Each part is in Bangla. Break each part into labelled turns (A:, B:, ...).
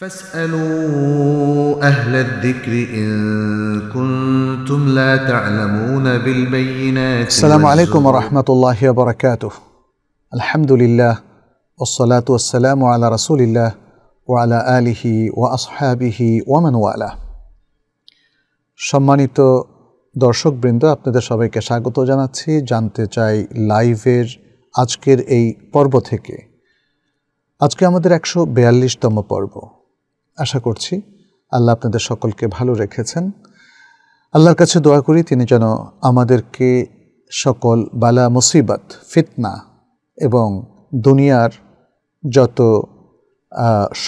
A: فاسألوا أهل الذكر إن كنتم لا تعلمون بالبينات السلام عليكم ورحمة الله وبركاته الحمد لله والصلاة والسلام على رسول الله وعلى آله وأصحابه ومن والاه সম্মানিত দর্শকবৃন্দ আপনাদের সবাইকে স্বাগত জানাচ্ছি জানতে চাই লাইভের আজকের এই পর্ব থেকে আজকে আমাদের একশো বিয়াল্লিশতম পর্ব আশা করছি আল্লাহ আপনাদের সকলকে ভালো রেখেছেন আল্লাহর কাছে দোয়া করি তিনি যেন আমাদেরকে সকল বালা মুসিবত ফিতনা এবং দুনিয়ার যত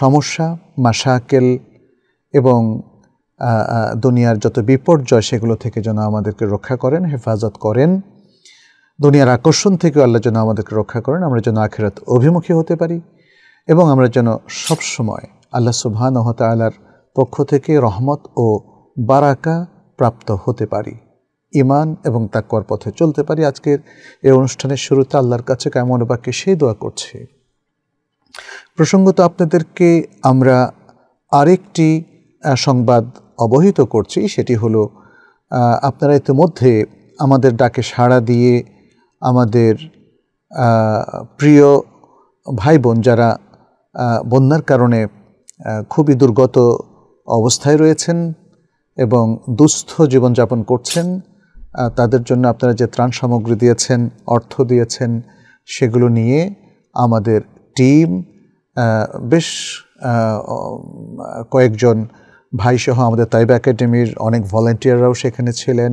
A: সমস্যা মাসাকেল এবং দুনিয়ার যত বিপর্যয় সেগুলো থেকে যেন আমাদেরকে রক্ষা করেন হেফাজত করেন দুনিয়ার আকর্ষণ থেকে আল্লাহ যেন আমাদেরকে রক্ষা করেন আমরা যেন আখেরাত অভিমুখী হতে পারি এবং আমরা যেন সবসময় আল্লাহ সুবাহানহতালার পক্ষ থেকে রহমত ও বারাকা প্রাপ্ত হতে পারি ইমান এবং কর পথে চলতে পারি আজকের এই অনুষ্ঠানের শুরুতে আল্লাহর কাছে কেমন বাক্যে সেই দোয়া করছে প্রসঙ্গত আপনাদেরকে আমরা আরেকটি সংবাদ অবহিত করছি সেটি হলো আপনারা ইতিমধ্যে আমাদের ডাকে সাড়া দিয়ে আমাদের প্রিয় ভাই বোন যারা বন্যার কারণে খুবই দুর্গত অবস্থায় রয়েছেন এবং দুস্থ জীবনযাপন করছেন তাদের জন্য আপনারা যে ত্রাণ সামগ্রী দিয়েছেন অর্থ দিয়েছেন সেগুলো নিয়ে আমাদের টিম বেশ কয়েকজন ভাইসহ আমাদের তাইব একাডেমির অনেক ভলেন্টিয়াররাও সেখানে ছিলেন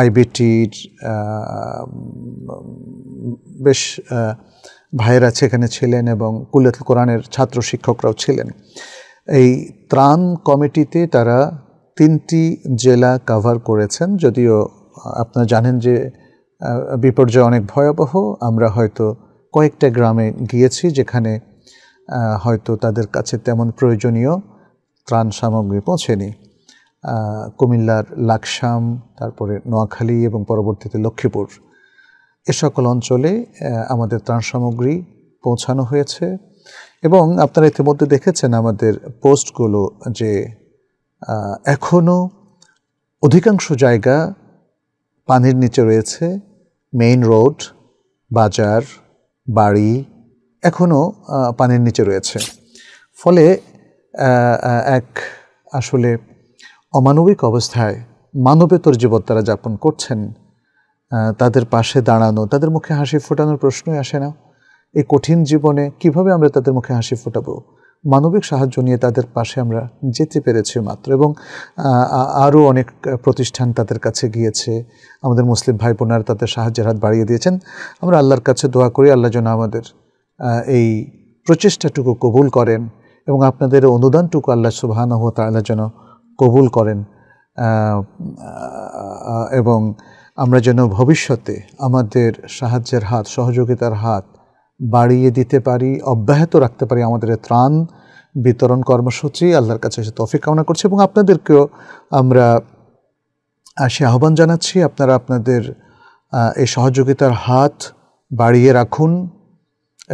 A: আইবিটির বেশ ভাইয়েরা সেখানে ছিলেন এবং কুলেতুল কোরআনের ছাত্র শিক্ষকরাও ছিলেন এই ত্রাণ কমিটিতে তারা তিনটি জেলা কাভার করেছেন যদিও আপনারা জানেন যে বিপর্যয় অনেক ভয়াবহ আমরা হয়তো কয়েকটা গ্রামে গিয়েছি যেখানে হয়তো তাদের কাছে তেমন প্রয়োজনীয় ত্রাণ সামগ্রী পৌঁছেনি কুমিল্লার লাকসাম তারপরে নোয়াখালী এবং পরবর্তীতে লক্ষ্মীপুর এ সকল অঞ্চলে আমাদের ত্রাণ সামগ্রী পৌঁছানো হয়েছে এবং আপনারা ইতিমধ্যে দেখেছেন আমাদের পোস্টগুলো যে এখনও অধিকাংশ জায়গা পানির নিচে রয়েছে মেইন রোড বাজার বাড়ি এখনও পানির নিচে রয়েছে ফলে এক আসলে অমানবিক অবস্থায় মানবেতর জীবন তারা যাপন করছেন তাদের পাশে দাঁড়ানো তাদের মুখে হাসি ফোটানোর প্রশ্নই আসে না এই কঠিন জীবনে কিভাবে আমরা তাদের মুখে হাসি ফোটাবো মানবিক সাহায্য নিয়ে তাদের পাশে আমরা যেতে পেরেছি মাত্র এবং আরও অনেক প্রতিষ্ঠান তাদের কাছে গিয়েছে আমাদের মুসলিম ভাই বোনারা তাদের সাহায্যের হাত বাড়িয়ে দিয়েছেন আমরা আল্লাহর কাছে দোয়া করি আল্লাহ যেন আমাদের এই প্রচেষ্টাটুকু কবুল করেন এবং আপনাদের অনুদানটুকু আল্লাহ সুবাহানা হুয়া তাল্লাহ যেন কবুল করেন এবং আমরা যেন ভবিষ্যতে আমাদের সাহায্যের হাত সহযোগিতার হাত বাড়িয়ে দিতে পারি অব্যাহত রাখতে পারি আমাদের ত্রাণ বিতরণ কর্মসূচি আল্লাহর কাছে এসে তফিক কামনা করছি এবং আপনাদেরকেও আমরা সে আহ্বান জানাচ্ছি আপনারা আপনাদের এই সহযোগিতার হাত বাড়িয়ে রাখুন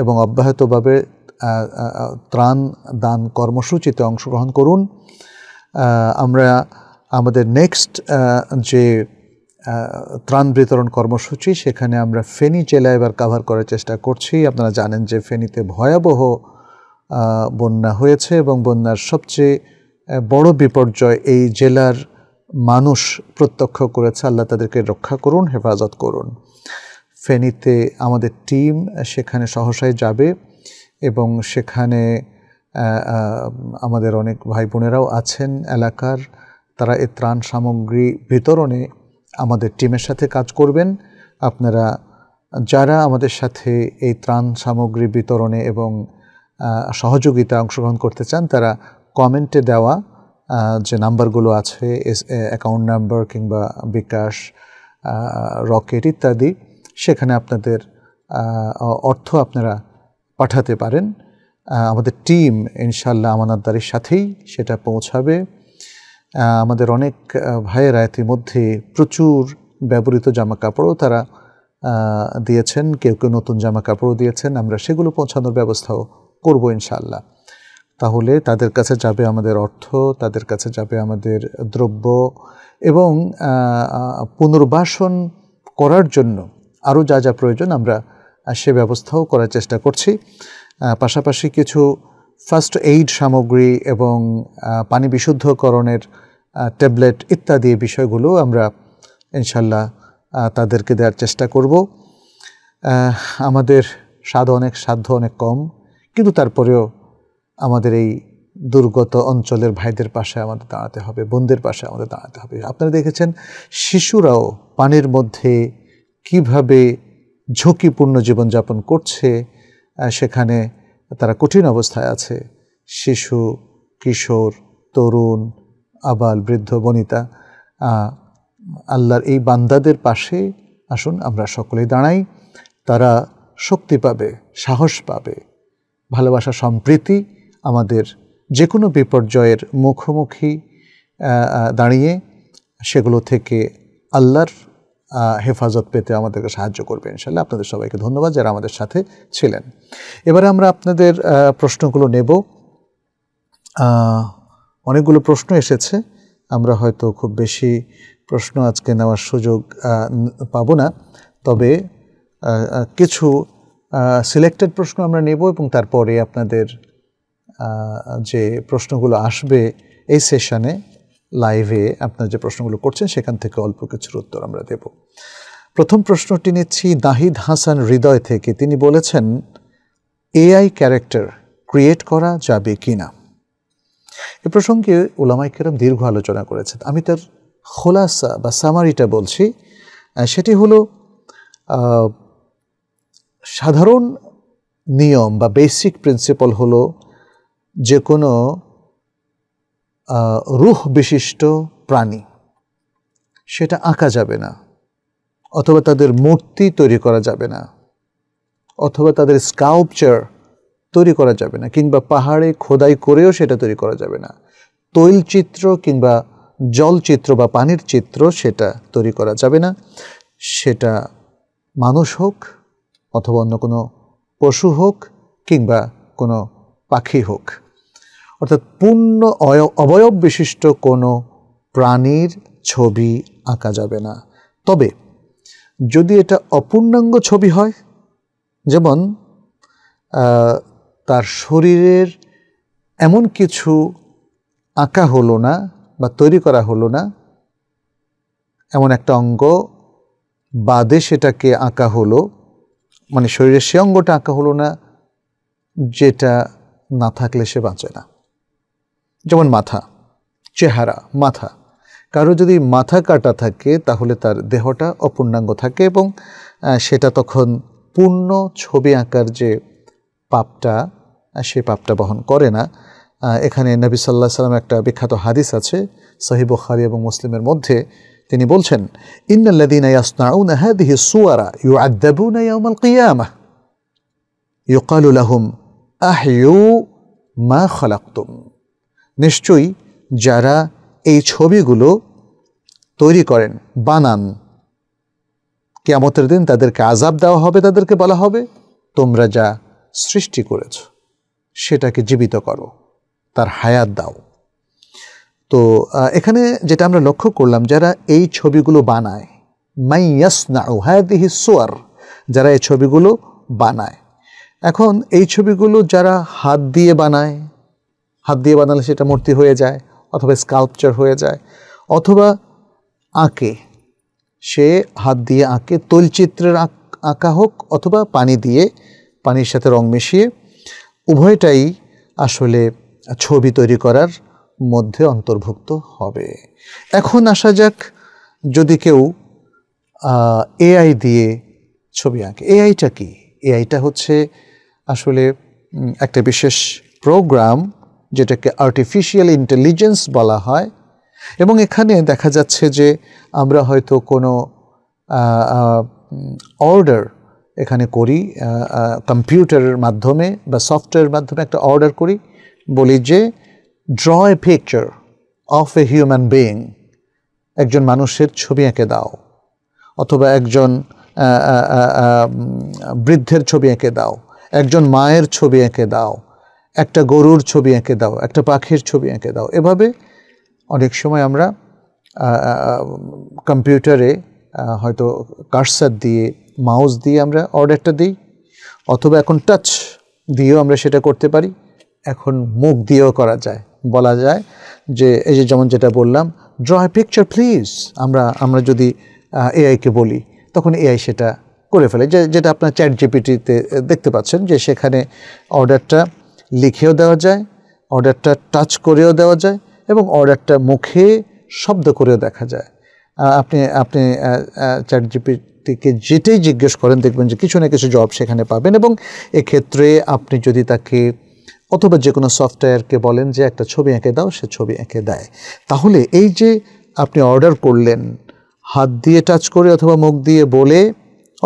A: এবং অব্যাহতভাবে ত্রাণ দান কর্মসূচিতে অংশগ্রহণ করুন আমরা আমাদের নেক্সট যে ত্রাণ বিতরণ কর্মসূচি সেখানে আমরা ফেনি জেলা এবার কাভার করার চেষ্টা করছি আপনারা জানেন যে ফেনিতে ভয়াবহ বন্যা হয়েছে এবং বন্যার সবচেয়ে বড় বিপর্যয় এই জেলার মানুষ প্রত্যক্ষ করেছে আল্লাহ তাদেরকে রক্ষা করুন হেফাজত করুন ফেনীতে আমাদের টিম সেখানে সহসায় যাবে এবং সেখানে আমাদের অনেক ভাই বোনেরাও আছেন এলাকার তারা এ ত্রাণ সামগ্রী বিতরণে আমাদের টিমের সাথে কাজ করবেন আপনারা যারা আমাদের সাথে এই ত্রাণ সামগ্রী বিতরণে এবং সহযোগিতা অংশগ্রহণ করতে চান তারা কমেন্টে দেওয়া যে নাম্বারগুলো আছে অ্যাকাউন্ট নাম্বার কিংবা বিকাশ রকেট ইত্যাদি সেখানে আপনাদের অর্থ আপনারা পাঠাতে পারেন আমাদের টিম ইনশাল্লাহ আমানতদারির সাথেই সেটা পৌঁছাবে আমাদের অনেক ভাইয়েরা ইতিমধ্যে প্রচুর ব্যবহৃত জামা কাপড়ও তারা দিয়েছেন কেউ কেউ নতুন জামা কাপড়ও দিয়েছেন আমরা সেগুলো পৌঁছানোর ব্যবস্থাও করব ইনশাল্লাহ তাহলে তাদের কাছে যাবে আমাদের অর্থ তাদের কাছে যাবে আমাদের দ্রব্য এবং পুনর্বাসন করার জন্য আরও যা যা প্রয়োজন আমরা সে ব্যবস্থাও করার চেষ্টা করছি পাশাপাশি কিছু ফার্স্ট এইড সামগ্রী এবং পানি বিশুদ্ধকরণের ট্যাবলেট ইত্যাদি বিষয়গুলো আমরা ইনশাল্লাহ তাদেরকে দেওয়ার চেষ্টা করব আমাদের স্বাদ অনেক সাধ্য অনেক কম কিন্তু তারপরেও আমাদের এই দুর্গত অঞ্চলের ভাইদের পাশে আমাদের দাঁড়াতে হবে বোনদের পাশে আমাদের দাঁড়াতে হবে আপনারা দেখেছেন শিশুরাও পানির মধ্যে কিভাবে ঝুঁকিপূর্ণ জীবনযাপন করছে সেখানে তারা কঠিন অবস্থায় আছে শিশু কিশোর তরুণ আবাল বৃদ্ধ বনিতা আল্লাহর এই বান্দাদের পাশে আসুন আমরা সকলে দাঁড়াই তারা শক্তি পাবে সাহস পাবে ভালোবাসা সম্প্রীতি আমাদের যে কোনো বিপর্যয়ের মুখোমুখি দাঁড়িয়ে সেগুলো থেকে আল্লাহর হেফাজত পেতে আমাদেরকে সাহায্য করবে ইনশাল্লাহ আপনাদের সবাইকে ধন্যবাদ যারা আমাদের সাথে ছিলেন এবারে আমরা আপনাদের প্রশ্নগুলো নেব অনেকগুলো প্রশ্ন এসেছে আমরা হয়তো খুব বেশি প্রশ্ন আজকে নেওয়ার সুযোগ পাবো না তবে কিছু সিলেক্টেড প্রশ্ন আমরা নেব এবং তারপরে আপনাদের যে প্রশ্নগুলো আসবে এই সেশনে লাইভে আপনার যে প্রশ্নগুলো করছেন সেখান থেকে অল্প কিছুর উত্তর আমরা দেব প্রথম প্রশ্নটি নিচ্ছি দাহিদ হাসান হৃদয় থেকে তিনি বলেছেন এআই ক্যারেক্টার ক্রিয়েট করা যাবে কি না এ প্রসঙ্গে ওলামাইকেরাম দীর্ঘ আলোচনা করেছেন আমি তার খোলাসা বা সামারিটা বলছি সেটি হলো সাধারণ নিয়ম বা বেসিক প্রিন্সিপাল হলো যে কোনো রুহ বিশিষ্ট প্রাণী সেটা আঁকা যাবে না অথবা তাদের মূর্তি তৈরি করা যাবে না অথবা তাদের স্কাল্পচার তৈরি করা যাবে না কিংবা পাহাড়ে খোদাই করেও সেটা তৈরি করা যাবে না তৈল চিত্র কিংবা জলচিত্র বা পানির চিত্র সেটা তৈরি করা যাবে না সেটা মানুষ হোক অথবা অন্য কোনো পশু হোক কিংবা কোনো পাখি হোক অর্থাৎ পূর্ণ অবয়ব বিশিষ্ট কোনো প্রাণীর ছবি আঁকা যাবে না তবে যদি এটা অপূর্ণাঙ্গ ছবি হয় যেমন তার শরীরের এমন কিছু আঁকা হলো না বা তৈরি করা হলো না এমন একটা অঙ্গ বাদে সেটাকে আঁকা হলো মানে শরীরের সে অঙ্গটা আঁকা হলো না যেটা না থাকলে সে বাঁচে না যেমন মাথা চেহারা মাথা কারো যদি মাথা কাটা থাকে তাহলে তার দেহটা অপূর্ণাঙ্গ থাকে এবং সেটা তখন পূর্ণ ছবি আঁকার যে পাপটা সে পাপটা বহন করে না এখানে নবী সাল্লাহ সাল্লাম একটা বিখ্যাত হাদিস আছে সহিব খারি এবং মুসলিমের মধ্যে তিনি বলছেন সুয়ারা মা খালাকতুম নিশ্চয়ই যারা এই ছবিগুলো তৈরি করেন বানান কেয়ামতের দিন তাদেরকে আজাব দেওয়া হবে তাদেরকে বলা হবে তোমরা যা সৃষ্টি করেছো সেটাকে জীবিত করো তার হায়াত দাও তো এখানে যেটা আমরা লক্ষ্য করলাম যারা এই ছবিগুলো বানায় মাই ইয়াসনাউ হায়াদিহি সোয়ার যারা এই ছবিগুলো বানায় এখন এই ছবিগুলো যারা হাত দিয়ে বানায় হাত দিয়ে বানালে সেটা মূর্তি হয়ে যায় অথবা স্কাল্পচার হয়ে যায় অথবা আঁকে সে হাত দিয়ে আঁকে তৈলচিত্রের আঁকা হোক অথবা পানি দিয়ে পানির সাথে রং মিশিয়ে উভয়টাই আসলে ছবি তৈরি করার মধ্যে অন্তর্ভুক্ত হবে এখন আসা যাক যদি কেউ এআই দিয়ে ছবি আঁকে এআইটা কি এআইটা হচ্ছে আসলে একটা বিশেষ প্রোগ্রাম যেটাকে আর্টিফিশিয়াল ইন্টেলিজেন্স বলা হয় এবং এখানে দেখা যাচ্ছে যে আমরা হয়তো কোনো অর্ডার এখানে করি কম্পিউটারের মাধ্যমে বা সফটওয়্যারের মাধ্যমে একটা অর্ডার করি বলি যে draw a picture of a human being একজন মানুষের ছবি এঁকে দাও অথবা একজন বৃদ্ধের ছবি এঁকে দাও একজন মায়ের ছবি এঁকে দাও একটা গরুর ছবি এঁকে দাও একটা পাখির ছবি এঁকে দাও এভাবে অনেক সময় আমরা কম্পিউটারে হয়তো কার্সার দিয়ে মাউস দিয়ে আমরা অর্ডারটা দিই অথবা এখন টাচ দিয়েও আমরা সেটা করতে পারি এখন মুখ দিয়েও করা যায় বলা যায় যে এই যে যেমন যেটা বললাম ড্র এ পিকচার প্লিজ আমরা আমরা যদি এআইকে বলি তখন এআই সেটা করে ফেলে যে যেটা আপনার চ্যাট জিপিটিতে দেখতে পাচ্ছেন যে সেখানে অর্ডারটা লিখেও দেওয়া যায় অর্ডারটা টাচ করেও দেওয়া যায় এবং অর্ডারটা মুখে শব্দ করেও দেখা যায় আপনি আপনি চ্যাট জিপিটিকে যেটাই জিজ্ঞেস করেন দেখবেন যে কিছু না কিছু জব সেখানে পাবেন এবং এক্ষেত্রে আপনি যদি তাকে অথবা যে কোনো সফটওয়্যারকে বলেন যে একটা ছবি এঁকে দাও সে ছবি এঁকে দেয় তাহলে এই যে আপনি অর্ডার করলেন হাত দিয়ে টাচ করে অথবা মুখ দিয়ে বলে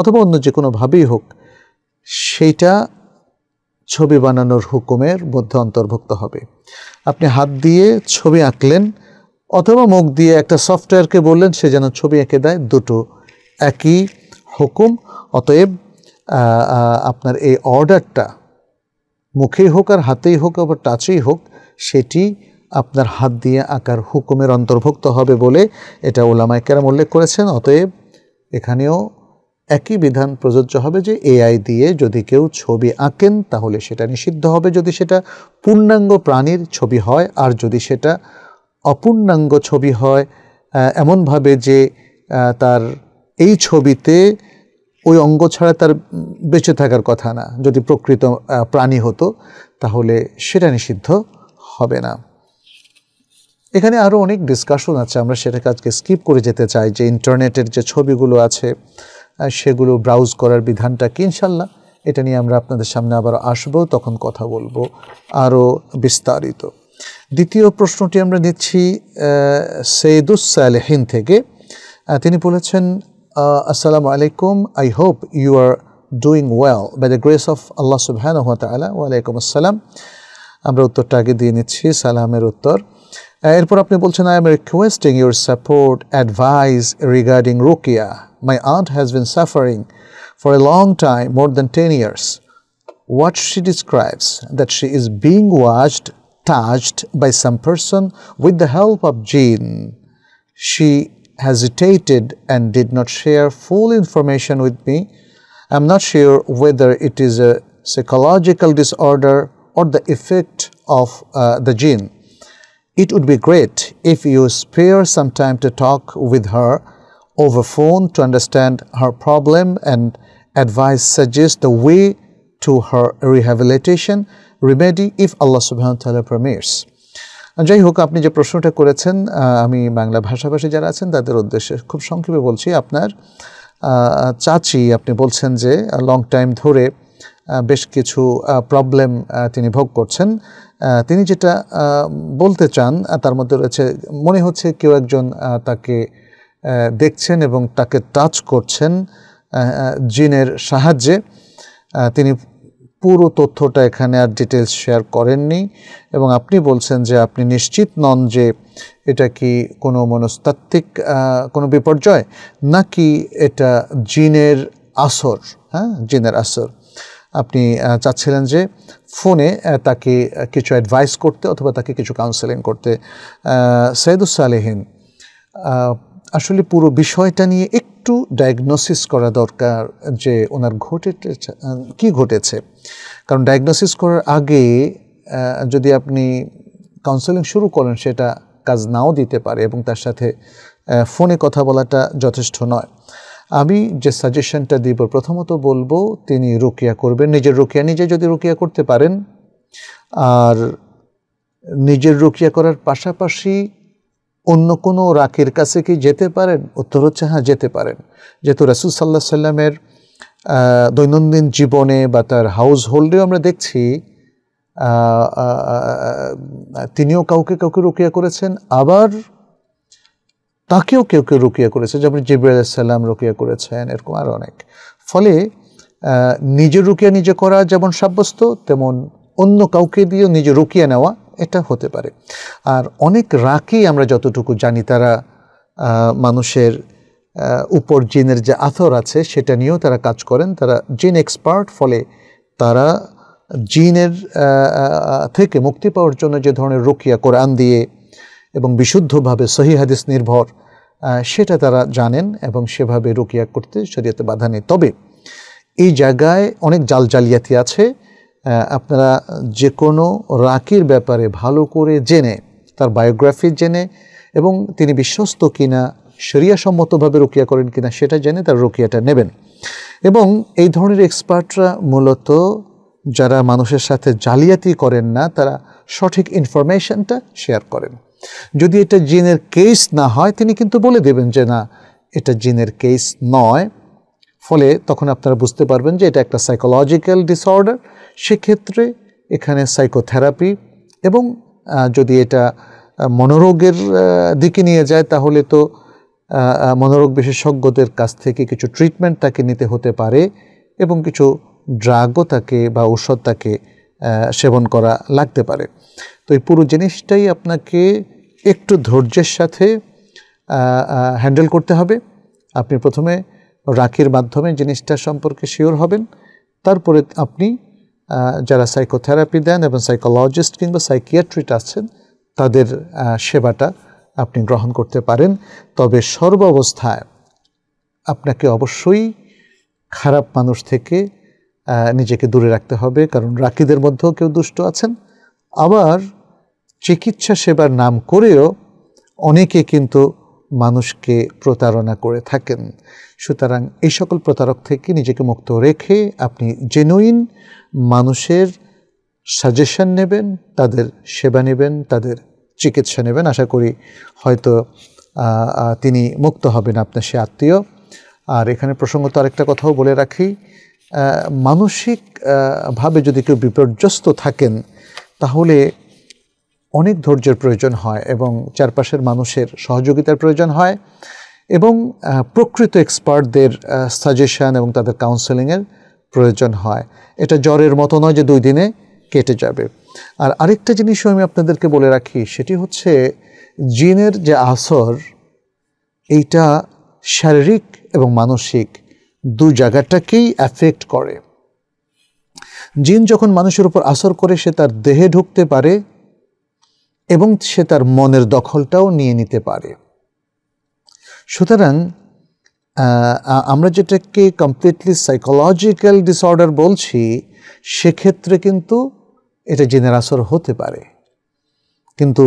A: অথবা অন্য যে কোনোভাবেই হোক সেইটা ছবি বানানোর হুকুমের মধ্যে অন্তর্ভুক্ত হবে আপনি হাত দিয়ে ছবি আঁকলেন অথবা মুখ দিয়ে একটা সফটওয়্যারকে বললেন সে যেন ছবি এঁকে দেয় দুটো একই হুকুম অতএব আপনার এই অর্ডারটা মুখেই হোক আর হাতেই হোক আবার টাচেই হোক সেটি আপনার হাত দিয়ে আঁকার হুকুমের অন্তর্ভুক্ত হবে বলে এটা ওলামায় কেরাম উল্লেখ করেছেন অতএব এখানেও একই বিধান প্রযোজ্য হবে যে এআই দিয়ে যদি কেউ ছবি আঁকেন তাহলে সেটা নিষিদ্ধ হবে যদি সেটা পূর্ণাঙ্গ প্রাণীর ছবি হয় আর যদি সেটা অপূর্ণাঙ্গ ছবি হয় এমনভাবে যে তার এই ছবিতে ওই অঙ্গ ছাড়া তার বেঁচে থাকার কথা না যদি প্রকৃত প্রাণী হতো তাহলে সেটা নিষিদ্ধ হবে না এখানে আরও অনেক ডিসকাশন আছে আমরা সেটাকে কাজকে স্কিপ করে যেতে চাই যে ইন্টারনেটের যে ছবিগুলো আছে সেগুলো ব্রাউজ করার বিধানটা কি ইনশাল্লাহ এটা নিয়ে আমরা আপনাদের সামনে আবার আসবো তখন কথা বলবো আরও বিস্তারিত দ্বিতীয় প্রশ্নটি আমরা নিচ্ছি সৈয়দুস থেকে তিনি বলেছেন আসসালামু আলাইকুম I hope you are doing well by the grace of Allah সুবহান ওয়ালাইকুম আসসালাম আমরা উত্তরটা আগে দিয়ে নিচ্ছি সালামের উত্তর এরপর আপনি বলছেন I am requesting your support advice regarding রোকিয়া my aunt has been suffering for a long time, more than ten years, what she describes that she is being watched touched by some person with the help of gene, She hesitated and did not share full information with me. I'm not sure whether it is a psychological disorder or the effect of uh, the gene. It would be great if you spare some time to talk with her over phone to understand her problem and advise suggest the way to her rehabilitation remedy if Allah subhanahu wa ta'ala permits. যাই হোক আপনি যে প্রশ্নটা করেছেন আমি বাংলা ভাষাভাষী যারা আছেন তাদের উদ্দেশ্যে খুব সংক্ষেপে বলছি আপনার চাচি আপনি বলছেন যে লং টাইম ধরে বেশ কিছু প্রবলেম তিনি ভোগ করছেন তিনি যেটা বলতে চান তার মধ্যে রয়েছে মনে হচ্ছে কেউ একজন তাকে দেখছেন এবং তাকে টাচ করছেন জিনের সাহায্যে তিনি পুরো তথ্যটা এখানে আর ডিটেলস শেয়ার করেননি এবং আপনি বলছেন যে আপনি নিশ্চিত নন যে এটা কি কোনো মনস্তাত্ত্বিক কোনো বিপর্যয় নাকি এটা জিনের আসর হ্যাঁ জিনের আসর আপনি চাচ্ছিলেন যে ফোনে তাকে কিছু অ্যাডভাইস করতে অথবা তাকে কিছু কাউন্সেলিং করতে সৈয়দুসালেহীন আসলে পুরো বিষয়টা নিয়ে একটু ডায়াগনোসিস করা দরকার যে ওনার ঘটে কি ঘটেছে কারণ ডায়াগনোসিস করার আগে যদি আপনি কাউন্সেলিং শুরু করেন সেটা কাজ নাও দিতে পারে এবং তার সাথে ফোনে কথা বলাটা যথেষ্ট নয় আমি যে সাজেশনটা দিব প্রথমত বলবো তিনি রুকিয়া করবেন নিজের রুকিয়া নিজে যদি রুকিয়া করতে পারেন আর নিজের রুকিয়া করার পাশাপাশি অন্য কোনো রাকির কাছে কি যেতে পারেন উত্তর হচ্ছে হ্যাঁ যেতে পারেন যেহেতু রাসুল সাল্লাহ সাল্লামের দৈনন্দিন জীবনে বা তার হাউস হোল্ডেও আমরা দেখছি তিনিও কাউকে কাউকে রুকিয়া করেছেন আবার তাকেও কেউ কেউ রুকিয়া করেছে যেমন জিবর রুকিয়া করেছেন এরকম আরও অনেক ফলে নিজে রুকিয়া নিজে করা যেমন সাব্যস্ত তেমন অন্য কাউকে দিয়েও নিজে রুকিয়া নেওয়া এটা হতে পারে আর অনেক রাকি আমরা যতটুকু জানি তারা মানুষের উপর জিনের যে আথর আছে সেটা নিয়েও তারা কাজ করেন তারা জিন এক্সপার্ট ফলে তারা জিনের থেকে মুক্তি পাওয়ার জন্য যে ধরনের রুকিয়া কোরআন দিয়ে এবং বিশুদ্ধভাবে সহি হাদিস নির্ভর সেটা তারা জানেন এবং সেভাবে রুকিয়া করতে শরীয়তে বাধা নেই তবে এই জায়গায় অনেক জাল জালিয়াতি আছে আপনারা যে কোনো রাকির ব্যাপারে ভালো করে জেনে তার বায়োগ্রাফি জেনে এবং তিনি বিশ্বস্ত কিনা সম্মতভাবে রোকিয়া করেন কিনা সেটা জেনে তার রোকিয়াটা নেবেন এবং এই ধরনের এক্সপার্টরা মূলত যারা মানুষের সাথে জালিয়াতি করেন না তারা সঠিক ইনফরমেশনটা শেয়ার করেন যদি এটা জিনের কেস না হয় তিনি কিন্তু বলে দেবেন যে না এটা জিনের কেস নয় ফলে তখন আপনারা বুঝতে পারবেন যে এটা একটা সাইকোলজিক্যাল ডিসঅর্ডার সেক্ষেত্রে এখানে সাইকোথেরাপি এবং যদি এটা মনোরোগের দিকে নিয়ে যায় তাহলে তো মনোরোগ বিশেষজ্ঞদের কাছ থেকে কিছু ট্রিটমেন্ট তাকে নিতে হতে পারে এবং কিছু ড্রাগও তাকে বা ঔষধ তাকে সেবন করা লাগতে পারে তো এই পুরো জিনিসটাই আপনাকে একটু ধৈর্যের সাথে হ্যান্ডেল করতে হবে আপনি প্রথমে রাখির মাধ্যমে জিনিসটা সম্পর্কে শিওর হবেন তারপরে আপনি যারা সাইকোথেরাপি দেন এবং সাইকোলজিস্ট কিংবা সাইকিয়াট্রিট আছেন তাদের সেবাটা আপনি গ্রহণ করতে পারেন তবে সর্ব অবস্থায় আপনাকে অবশ্যই খারাপ মানুষ থেকে নিজেকে দূরে রাখতে হবে কারণ রাকিদের মধ্যেও কেউ দুষ্ট আছেন আবার চিকিৎসা সেবার নাম করেও অনেকে কিন্তু মানুষকে প্রতারণা করে থাকেন সুতরাং এই সকল প্রতারক থেকে নিজেকে মুক্ত রেখে আপনি জেনুইন মানুষের সাজেশন নেবেন তাদের সেবা নেবেন তাদের চিকিৎসা নেবেন আশা করি হয়তো তিনি মুক্ত হবেন আপনার সে আত্মীয় আর এখানে প্রসঙ্গত আরেকটা কথাও বলে রাখি মানসিকভাবে যদি কেউ বিপর্যস্ত থাকেন তাহলে অনেক ধৈর্যের প্রয়োজন হয় এবং চারপাশের মানুষের সহযোগিতার প্রয়োজন হয় এবং প্রকৃত এক্সপার্টদের সাজেশান এবং তাদের কাউন্সেলিংয়ের প্রয়োজন হয় এটা জ্বরের মতো নয় যে দুই দিনে কেটে যাবে আর আরেকটা জিনিসও আমি আপনাদেরকে বলে রাখি সেটি হচ্ছে জিনের যে আসর এইটা শারীরিক এবং মানসিক দু জায়গাটাকেই অ্যাফেক্ট করে জিন যখন মানুষের উপর আসর করে সে তার দেহে ঢুকতে পারে এবং সে তার মনের দখলটাও নিয়ে নিতে পারে সুতরাং আমরা যেটাকে কমপ্লিটলি সাইকোলজিক্যাল ডিসঅর্ডার বলছি সেক্ষেত্রে কিন্তু এটা জেনারাসর হতে পারে কিন্তু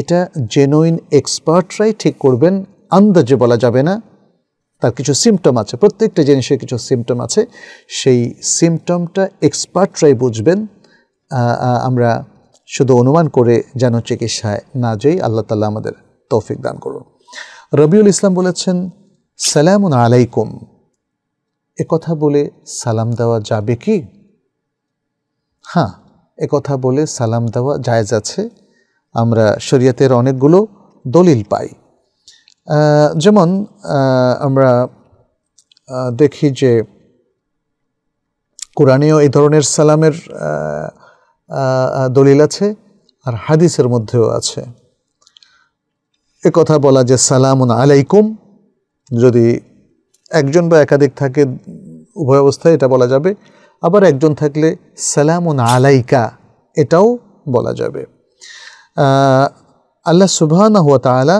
A: এটা জেনুইন এক্সপার্টরাই ঠিক করবেন আন্দাজে বলা যাবে না তার কিছু সিমটম আছে প্রত্যেকটা জিনিসের কিছু সিমটম আছে সেই সিমটমটা এক্সপার্টরাই বুঝবেন আমরা শুধু অনুমান করে যেন চিকিৎসায় না যেই আল্লাহ তাল্লাহ আমাদের তৌফিক দান করুন রবিউল ইসলাম বলেছেন সালাম আলাইকুম কথা বলে সালাম দেওয়া যাবে কি হ্যাঁ কথা বলে সালাম দেওয়া জায়জ আছে আমরা শরীয়তের অনেকগুলো দলিল পাই যেমন আমরা দেখি যে কোরআনেও এই ধরনের সালামের দলিল আছে আর হাদিসের মধ্যেও আছে এ কথা বলা যে সালামুন আলাইকুম যদি একজন বা একাধিক থাকে উভয় অবস্থায় এটা বলা যাবে আবার একজন থাকলে সালামুন আলাইকা এটাও বলা যাবে আল্লাহ সুবহানা হুয়া আলা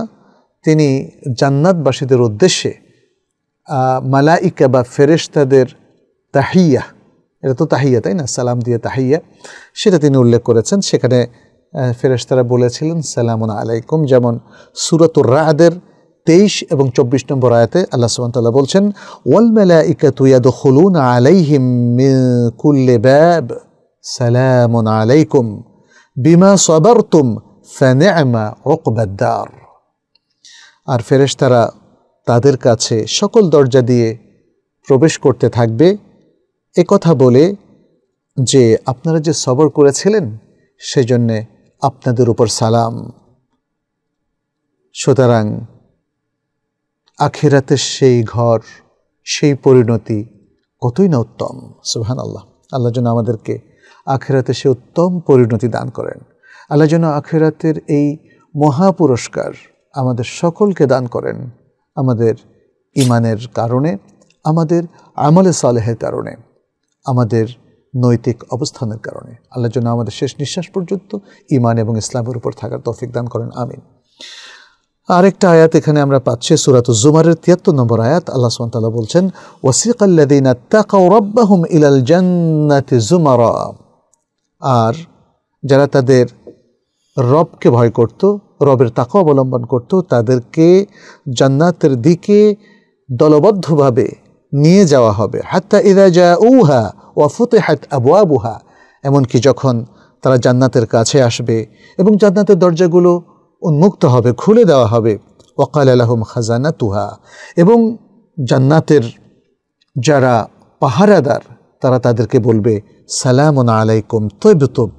A: তিনি জান্নাতবাসীদের উদ্দেশ্যে মালাইকা বা ফেরেশতাদের তাহিয়া এটা তো তাহিয়া তাই না সালাম দিয়ে তাহিয়া সেটা তিনি উল্লেখ করেছেন সেখানে ফেরেশতারা বলেছিলেন সালামুন আলাইকুম যেমন সুরত রাহাদের তেইশ এবং চব্বিশ নম্বর আয়তে আল্লাহ সুবাহতাল্লাহ বলছেন ওয়াল মেলা ইকাতুয়াদ হলুন আলাইহিম কুল্লে ব্যাব সালামুন আলাইকুম বিমা সবারতুম ফ্যানেমা ওকবাদ্দার আর ফেরেশতারা তাদের কাছে সকল দরজা দিয়ে প্রবেশ করতে থাকবে কথা বলে যে আপনারা যে সবর করেছিলেন সেজন্যে আপনাদের উপর সালাম সুতরাং আখেরাতের সেই ঘর সেই পরিণতি কতই না উত্তম সুহান আল্লাহ আল্লাহ যেন আমাদেরকে আখেরাতে সে উত্তম পরিণতি দান করেন আল্লাহ যেন আখেরাতের এই মহা পুরস্কার আমাদের সকলকে দান করেন আমাদের ইমানের কারণে আমাদের আমলে সালেহের কারণে আমাদের নৈতিক অবস্থানের কারণে আল্লাহ জন্য আমাদের শেষ নিঃশ্বাস পর্যন্ত ইমান এবং ইসলামের উপর থাকার তৌফিক দান করেন আমিন আরেকটা আয়াত এখানে আমরা পাচ্ছি সুরাত জুমারের তিয়াত্তর নম্বর আয়াত আল্লাহ সুমতাল্লাহ বলছেন ওয়াসিকাল্লাদিনা তাকাউ রব্বাহুম ইলাল জান্নাতি জুমারা আর যারা তাদের রবকে ভয় করত রবের তাকে অবলম্বন করত তাদেরকে জান্নাতের দিকে দলবদ্ধভাবে নিয়ে যাওয়া হবে হাত্তা ইদা যা উহা ওয়া হাত আবুহা এমনকি যখন তারা জান্নাতের কাছে আসবে এবং জান্নাতের দরজাগুলো উন্মুক্ত হবে খুলে দেওয়া হবে ওকাল আলহম খাজানা তুহা এবং জান্নাতের যারা পাহারাদার তারা তাদেরকে বলবে সালাম আলাইকুম তৈব তুব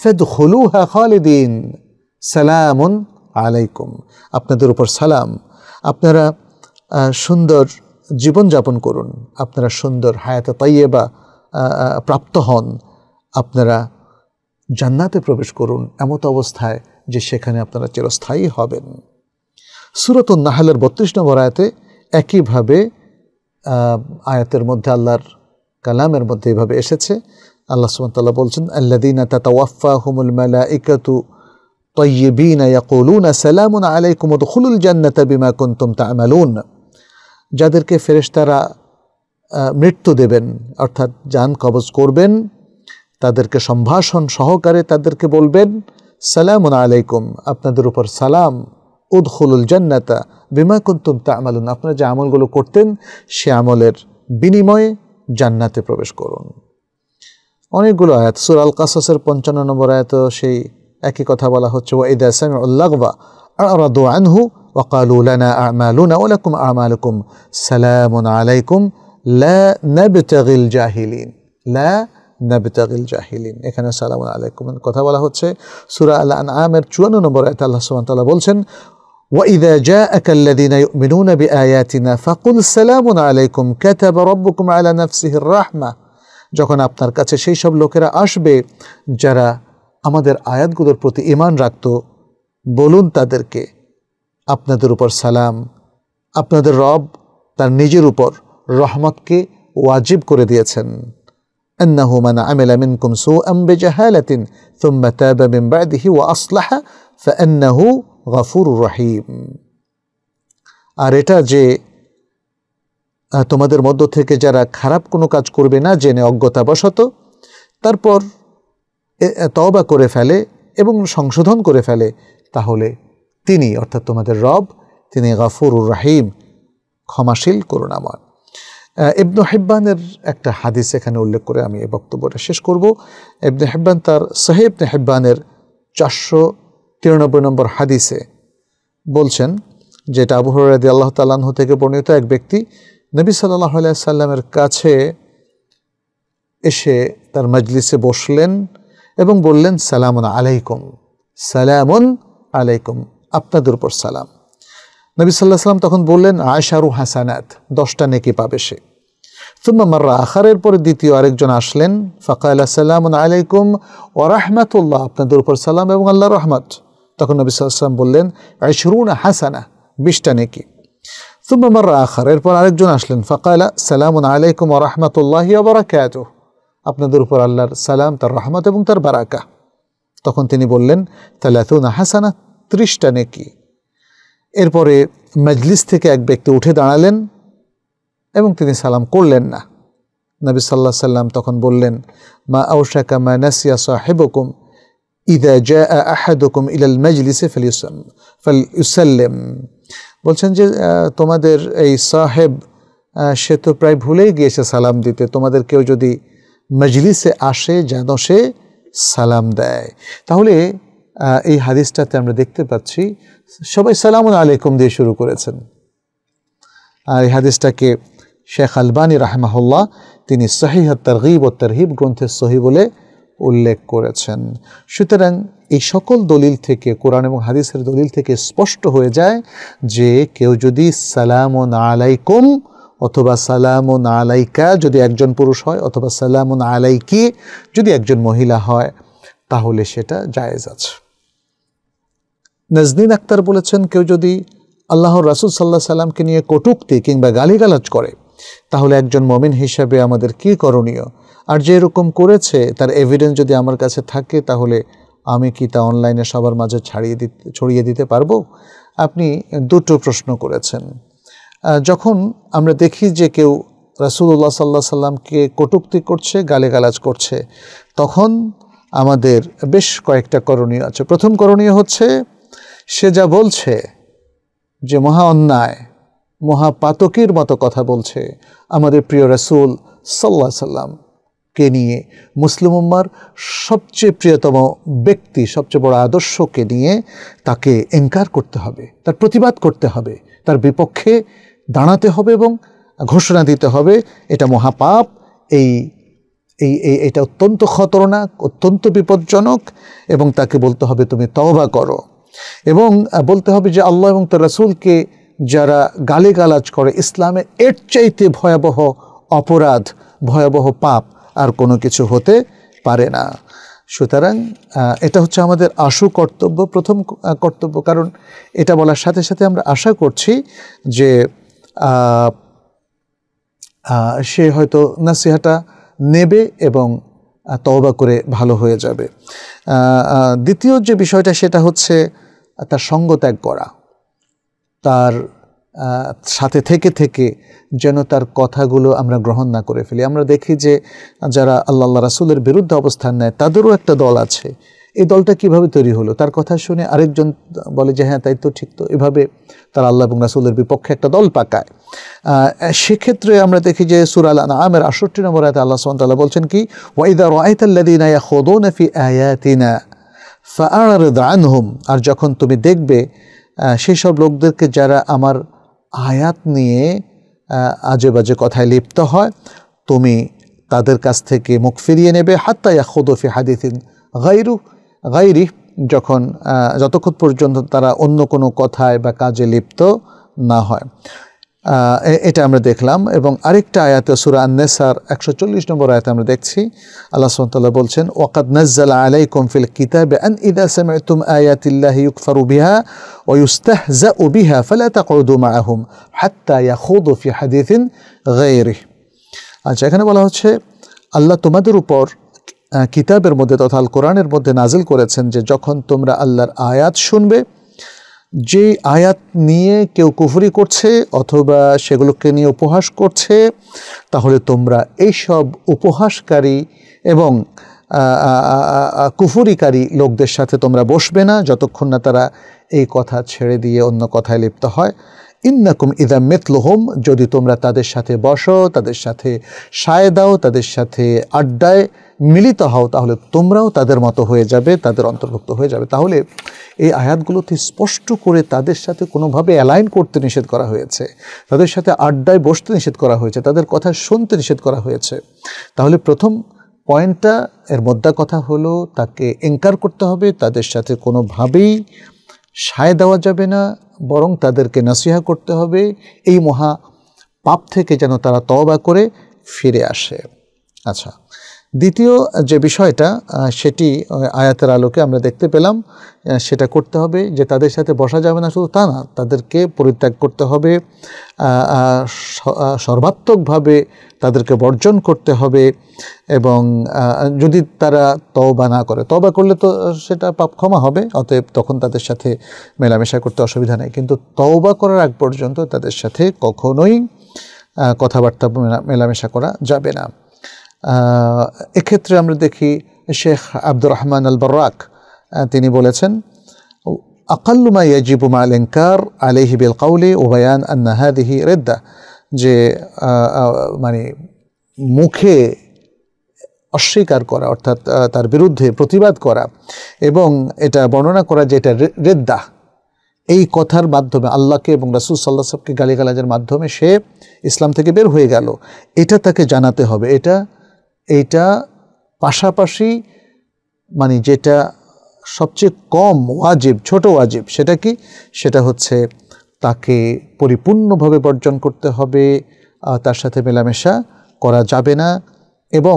A: ফেদ হলুহা খালিদিন সালাম আলাইকুম আপনাদের উপর সালাম আপনারা সুন্দর জীবনযাপন করুন আপনারা সুন্দর হায়াতে তাইয়ে বা প্রাপ্ত হন আপনারা জান্নাতে প্রবেশ করুন এমত অবস্থায় যে সেখানে আপনারা চিরস্থায়ী হবেন সুরত নাহালের বত্রিশ নম্বর আয়াতে একইভাবে আয়াতের মধ্যে আল্লাহর কালামের মধ্যে এভাবে এসেছে আল্লাহ সুমতাল্লাহ বলছেন আল্লাদিনা তাতাওয়াফা হুমুল মালা ইকাতু তৈবিনা ইয়াকুলুনা সালামুন আলাইকুম উদখুলুল জান্নাতা বিমা কুনতুম তা'মালুন যাদেরকে ফেরেশতারা মৃত্যু দেবেন অর্থাৎ যান কবজ করবেন তাদেরকে সম্ভাষণ সহকারে তাদেরকে বলবেন সালাম আলাইকুম আপনাদের উপর সালাম উদ্খুলুল জান্নাতা বিমা কুন্তুম তা আমালুন আপনারা যে আমলগুলো করতেন সে আমলের বিনিময়ে জান্নাতে প্রবেশ করুন অনেকগুলো আয়াত সুরাল কাসাসের পঞ্চান্ন নম্বর আয়াত সেই একই কথা বলা হচ্ছে ওয়াইদা সামি উল্লাকবা আর আনহু وقالوا لنا أعمالنا ولكم أعمالكم سلام عليكم لا نبتغي الجاهلين لا নাবিতাগিল জাহিলিন এখানে সালাম আলাইকুম কথা বলা হচ্ছে সুরা আল আনআমের চুয়ান্ন নম্বর আয়াত আল্লাহ সুবহান তাআলা বলছেন وإذا جاءك الذين يؤمنون بآياتنا فقل سلام عليكم كتب ربكم على نفسه الرحمة যখন আপনার কাছে সেই সব লোকেরা আসবে যারা আমাদের আয়াতগুলোর প্রতি ইমান রাখত বলুন তাদেরকে আপনাদের উপর সালাম আপনাদের রব তার নিজের উপর রহমতকে ওয়াজিব করে দিয়েছেন أنه من عمل منكم سوءا بجهالة ثم تاب من بعده وأصلح فأنه غفور رحيم আর এটা যে তোমাদের মধ্য থেকে যারা খারাপ কোনো কাজ করবে না জেনে অজ্ঞতাবশত তারপর তওবা করে ফেলে এবং সংশোধন করে ফেলে তাহলে তিনি অর্থাৎ তোমাদের রব তিনি গাফুরুর রাহিম ক্ষমাশীল করুণাময় ইবনু হেব্বানের একটা হাদিস এখানে উল্লেখ করে আমি এই বক্তব্যটা শেষ করব ইবনে হেব্বান তার সাহেব ইবনে হেব্বানের চারশো তিরানব্বই নম্বর হাদিসে বলছেন যেটা আবু হরাদি আল্লাহ তালাহ থেকে বর্ণিত এক ব্যক্তি নবী সাল্লাহ সাল্লামের কাছে এসে তার মজলিসে বসলেন এবং বললেন সালামুন আলাইকুম সালামুন আলাইকুম আপনাদের উপর সালাম নবী সাল্লাহ সাল্লাম তখন বললেন আয়সারু হাসানাত দশটা নেকি পাবে সে তুম্মা মার্রা আখারের পরে দ্বিতীয় আরেকজন আসলেন ফাকাল সালাম আলাইকুম ও রাহমাতুল্লাহ আপনাদের উপর সালাম এবং আল্লাহ রহমত তখন নবী সাল্লাম বললেন আইসরুন হাসানা বিশটা নেকি তুম্মা মার্রা আখার এরপর আরেকজন আসলেন ফাকালা সালাম আলাইকুম ও রাহমাতুল্লাহ বারাকাত আপনাদের উপর আল্লাহর সালাম তার রহমত এবং তার বারাকা তখন তিনি বললেন তালাতুন হাসানা একত্রিশটা নেকি এরপরে মজলিস থেকে এক ব্যক্তি উঠে দাঁড়ালেন এবং তিনি সালাম করলেন না নবী সাল্লাহ সাল্লাম তখন বললেন মা আউশাকা মা নাসিয়া সাহেবকুম ইদা জা আহাদুকুম ইলাল মজলিসে ফেলিউসাম ফেল ইউসাল্লেম বলছেন যে তোমাদের এই সাহেব সে তো প্রায় ভুলেই গিয়েছে সালাম দিতে তোমাদের কেউ যদি মজলিসে আসে যেন সে সালাম দেয় তাহলে এই হাদিসটাতে আমরা দেখতে পাচ্ছি সবাই সালাম আলাইকুম দিয়ে শুরু করেছেন আর এই হাদিসটাকে শেখ আলবানী রাহমাহুল্লাহ তিনি সহি তরহিব ও তরহিব গ্রন্থে সহি বলে উল্লেখ করেছেন সুতরাং এই সকল দলিল থেকে কোরআন এবং হাদিসের দলিল থেকে স্পষ্ট হয়ে যায় যে কেউ যদি সালাম ও আলাইকুম অথবা সালাম ও আলাইকা যদি একজন পুরুষ হয় অথবা সালাম ও আলাইকি যদি একজন মহিলা হয় তাহলে সেটা জায়েজ আছে নাজনীন আক্তার বলেছেন কেউ যদি আল্লাহ রাসুল সাল্লাহ সাল্লামকে নিয়ে কটুক্তি কিংবা গালিগালাজ করে তাহলে একজন মমিন হিসাবে আমাদের কি করণীয় আর যে এরকম করেছে তার এভিডেন্স যদি আমার কাছে থাকে তাহলে আমি কি তা অনলাইনে সবার মাঝে ছাড়িয়ে দিতে ছড়িয়ে দিতে পারবো আপনি দুটো প্রশ্ন করেছেন যখন আমরা দেখি যে কেউ রাসুল্লাহ সাল্লাহ সাল্লামকে কটুক্তি করছে গালেগালাজ করছে তখন আমাদের বেশ কয়েকটা করণীয় আছে প্রথম করণীয় হচ্ছে সে যা বলছে যে মহা অন্যায় মহাপাতকের মতো কথা বলছে আমাদের প্রিয় রাসুল সাল্লা সাল্লাম কে নিয়ে মুসলিম উম্মার সবচেয়ে প্রিয়তম ব্যক্তি সবচেয়ে বড় আদর্শকে নিয়ে তাকে এনকার করতে হবে তার প্রতিবাদ করতে হবে তার বিপক্ষে দাঁড়াতে হবে এবং ঘোষণা দিতে হবে এটা মহাপাপ এই এই এটা অত্যন্ত খতরনাক অত্যন্ত বিপজ্জনক এবং তাকে বলতে হবে তুমি তওবা করো এবং বলতে হবে যে আল্লাহ এবং তার রাসুলকে যারা গালিগালাজ করে ইসলামে এর চাইতে ভয়াবহ অপরাধ ভয়াবহ পাপ আর কোনো কিছু হতে পারে না সুতরাং এটা হচ্ছে আমাদের আশু কর্তব্য প্রথম কর্তব্য কারণ এটা বলার সাথে সাথে আমরা আশা করছি যে সে হয়তো নাসিহাটা নেবে এবং তওবা করে ভালো হয়ে যাবে দ্বিতীয় যে বিষয়টা সেটা হচ্ছে তার সঙ্গ ত্যাগ করা তার সাথে থেকে থেকে যেন তার কথাগুলো আমরা গ্রহণ না করে ফেলি আমরা দেখি যে যারা আল্লাহ রাসুলের বিরুদ্ধে অবস্থান নেয় তাদেরও একটা দল আছে এই দলটা কিভাবে তৈরি হলো তার কথা শুনে আরেকজন বলে যে হ্যাঁ তাই তো ঠিক তো এভাবে তারা আল্লাহ এবং রাসুলের বিপক্ষে একটা দল পাকায় সেক্ষেত্রে আমরা দেখি যে সুরাল আমের আষট্টি নম্বর আয়তে আল্লাহ সন্তাল বলছেন কি ওয়াইদা রায়তাল্লাদিনা খোদন ফি আয়াতিনা ফাআর দানহুম আর যখন তুমি দেখবে সেই সব লোকদেরকে যারা আমার আয়াত নিয়ে আজে বাজে কথায় লিপ্ত হয় তুমি তাদের কাছ থেকে মুখ ফিরিয়ে নেবে হাত্তা ইয়া খোদফি হাদিথিন গাইরু গাইরি যখন যতক্ষণ পর্যন্ত তারা অন্য কোনো কথায় বা কাজে লিপ্ত না হয় এটা আমরা দেখলাম এবং আরেকটা আয়াতে সুরা আন্নেসার একশো চল্লিশ নম্বর আয়াতে আমরা দেখছি আল্লাহ সুমতাল্লাহ বলছেন ওয়াকাদ নজ্জাল আলাই কমফিল কিতাবে আন ইদা তুম আয়াতিল্লাহ ইউক উবিহা ও ইউস্তাহ জা উবিহা ফালা তাকউদু আহুম হাত্তা ইয়াখুদু ফি হাদিসিন গায়রিহ আচ্ছা এখানে বলা হচ্ছে আল্লাহ তোমাদের উপর কিতাবের মধ্যে তথা আল কোরআনের মধ্যে নাজিল করেছেন যে যখন তোমরা আল্লাহর আয়াত শুনবে যে আয়াত নিয়ে কেউ কুফরি করছে অথবা সেগুলোকে নিয়ে উপহাস করছে তাহলে তোমরা এইসব উপহাসকারী এবং কুফুরিকারী লোকদের সাথে তোমরা বসবে না যতক্ষণ না তারা এই কথা ছেড়ে দিয়ে অন্য কথায় লিপ্ত হয় ইন্নাকুম ইদা মেতলুহম যদি তোমরা তাদের সাথে বসো তাদের সাথে সায় দাও তাদের সাথে আড্ডায় মিলিত হও তাহলে তোমরাও তাদের মতো হয়ে যাবে তাদের অন্তর্ভুক্ত হয়ে যাবে তাহলে এই আয়াতগুলোতে স্পষ্ট করে তাদের সাথে কোনোভাবে অ্যালাইন করতে নিষেধ করা হয়েছে তাদের সাথে আড্ডায় বসতে নিষেধ করা হয়েছে তাদের কথা শুনতে নিষেধ করা হয়েছে তাহলে প্রথম পয়েন্টটা এর মধ্যে কথা হলো তাকে এনকার করতে হবে তাদের সাথে কোনোভাবেই সায় দেওয়া যাবে না বরং তাদেরকে নাসিহা করতে হবে এই মহা পাপ থেকে যেন তারা তবা করে ফিরে আসে আচ্ছা দ্বিতীয় যে বিষয়টা সেটি আয়াতের আলোকে আমরা দেখতে পেলাম সেটা করতে হবে যে তাদের সাথে বসা যাবে না শুধু তা না তাদেরকে পরিত্যাগ করতে হবে সর্বাত্মকভাবে তাদেরকে বর্জন করতে হবে এবং যদি তারা তওবা না করে তবা করলে তো সেটা পাপ ক্ষমা হবে অতএব তখন তাদের সাথে মেলামেশা করতে অসুবিধা নেই কিন্তু তওবা করার আগ পর্যন্ত তাদের সাথে কখনোই কথাবার্তা মেলামেশা করা যাবে না এক্ষেত্রে আমরা দেখি শেখ আব্দুর রহমান আল বর্রাক তিনি বলেছেন আকাল্লু মা ইয়াজিবু আলেঙ্কার আলেহি বিল কাউলি ওবায়ান আন্নাহাদিহি রেদ্দা যে মানে মুখে অস্বীকার করা অর্থাৎ তার বিরুদ্ধে প্রতিবাদ করা এবং এটা বর্ণনা করা যে এটা রেদ্দা এই কথার মাধ্যমে আল্লাহকে এবং রাসুল সাল্লাহ সাহকে গালিগালাজের মাধ্যমে সে ইসলাম থেকে বের হয়ে গেল এটা তাকে জানাতে হবে এটা এইটা পাশাপাশি মানে যেটা সবচেয়ে কম ওয়াজিব ছোট ওয়াজিব সেটা কি সেটা হচ্ছে তাকে পরিপূর্ণভাবে বর্জন করতে হবে তার সাথে মেলামেশা করা যাবে না এবং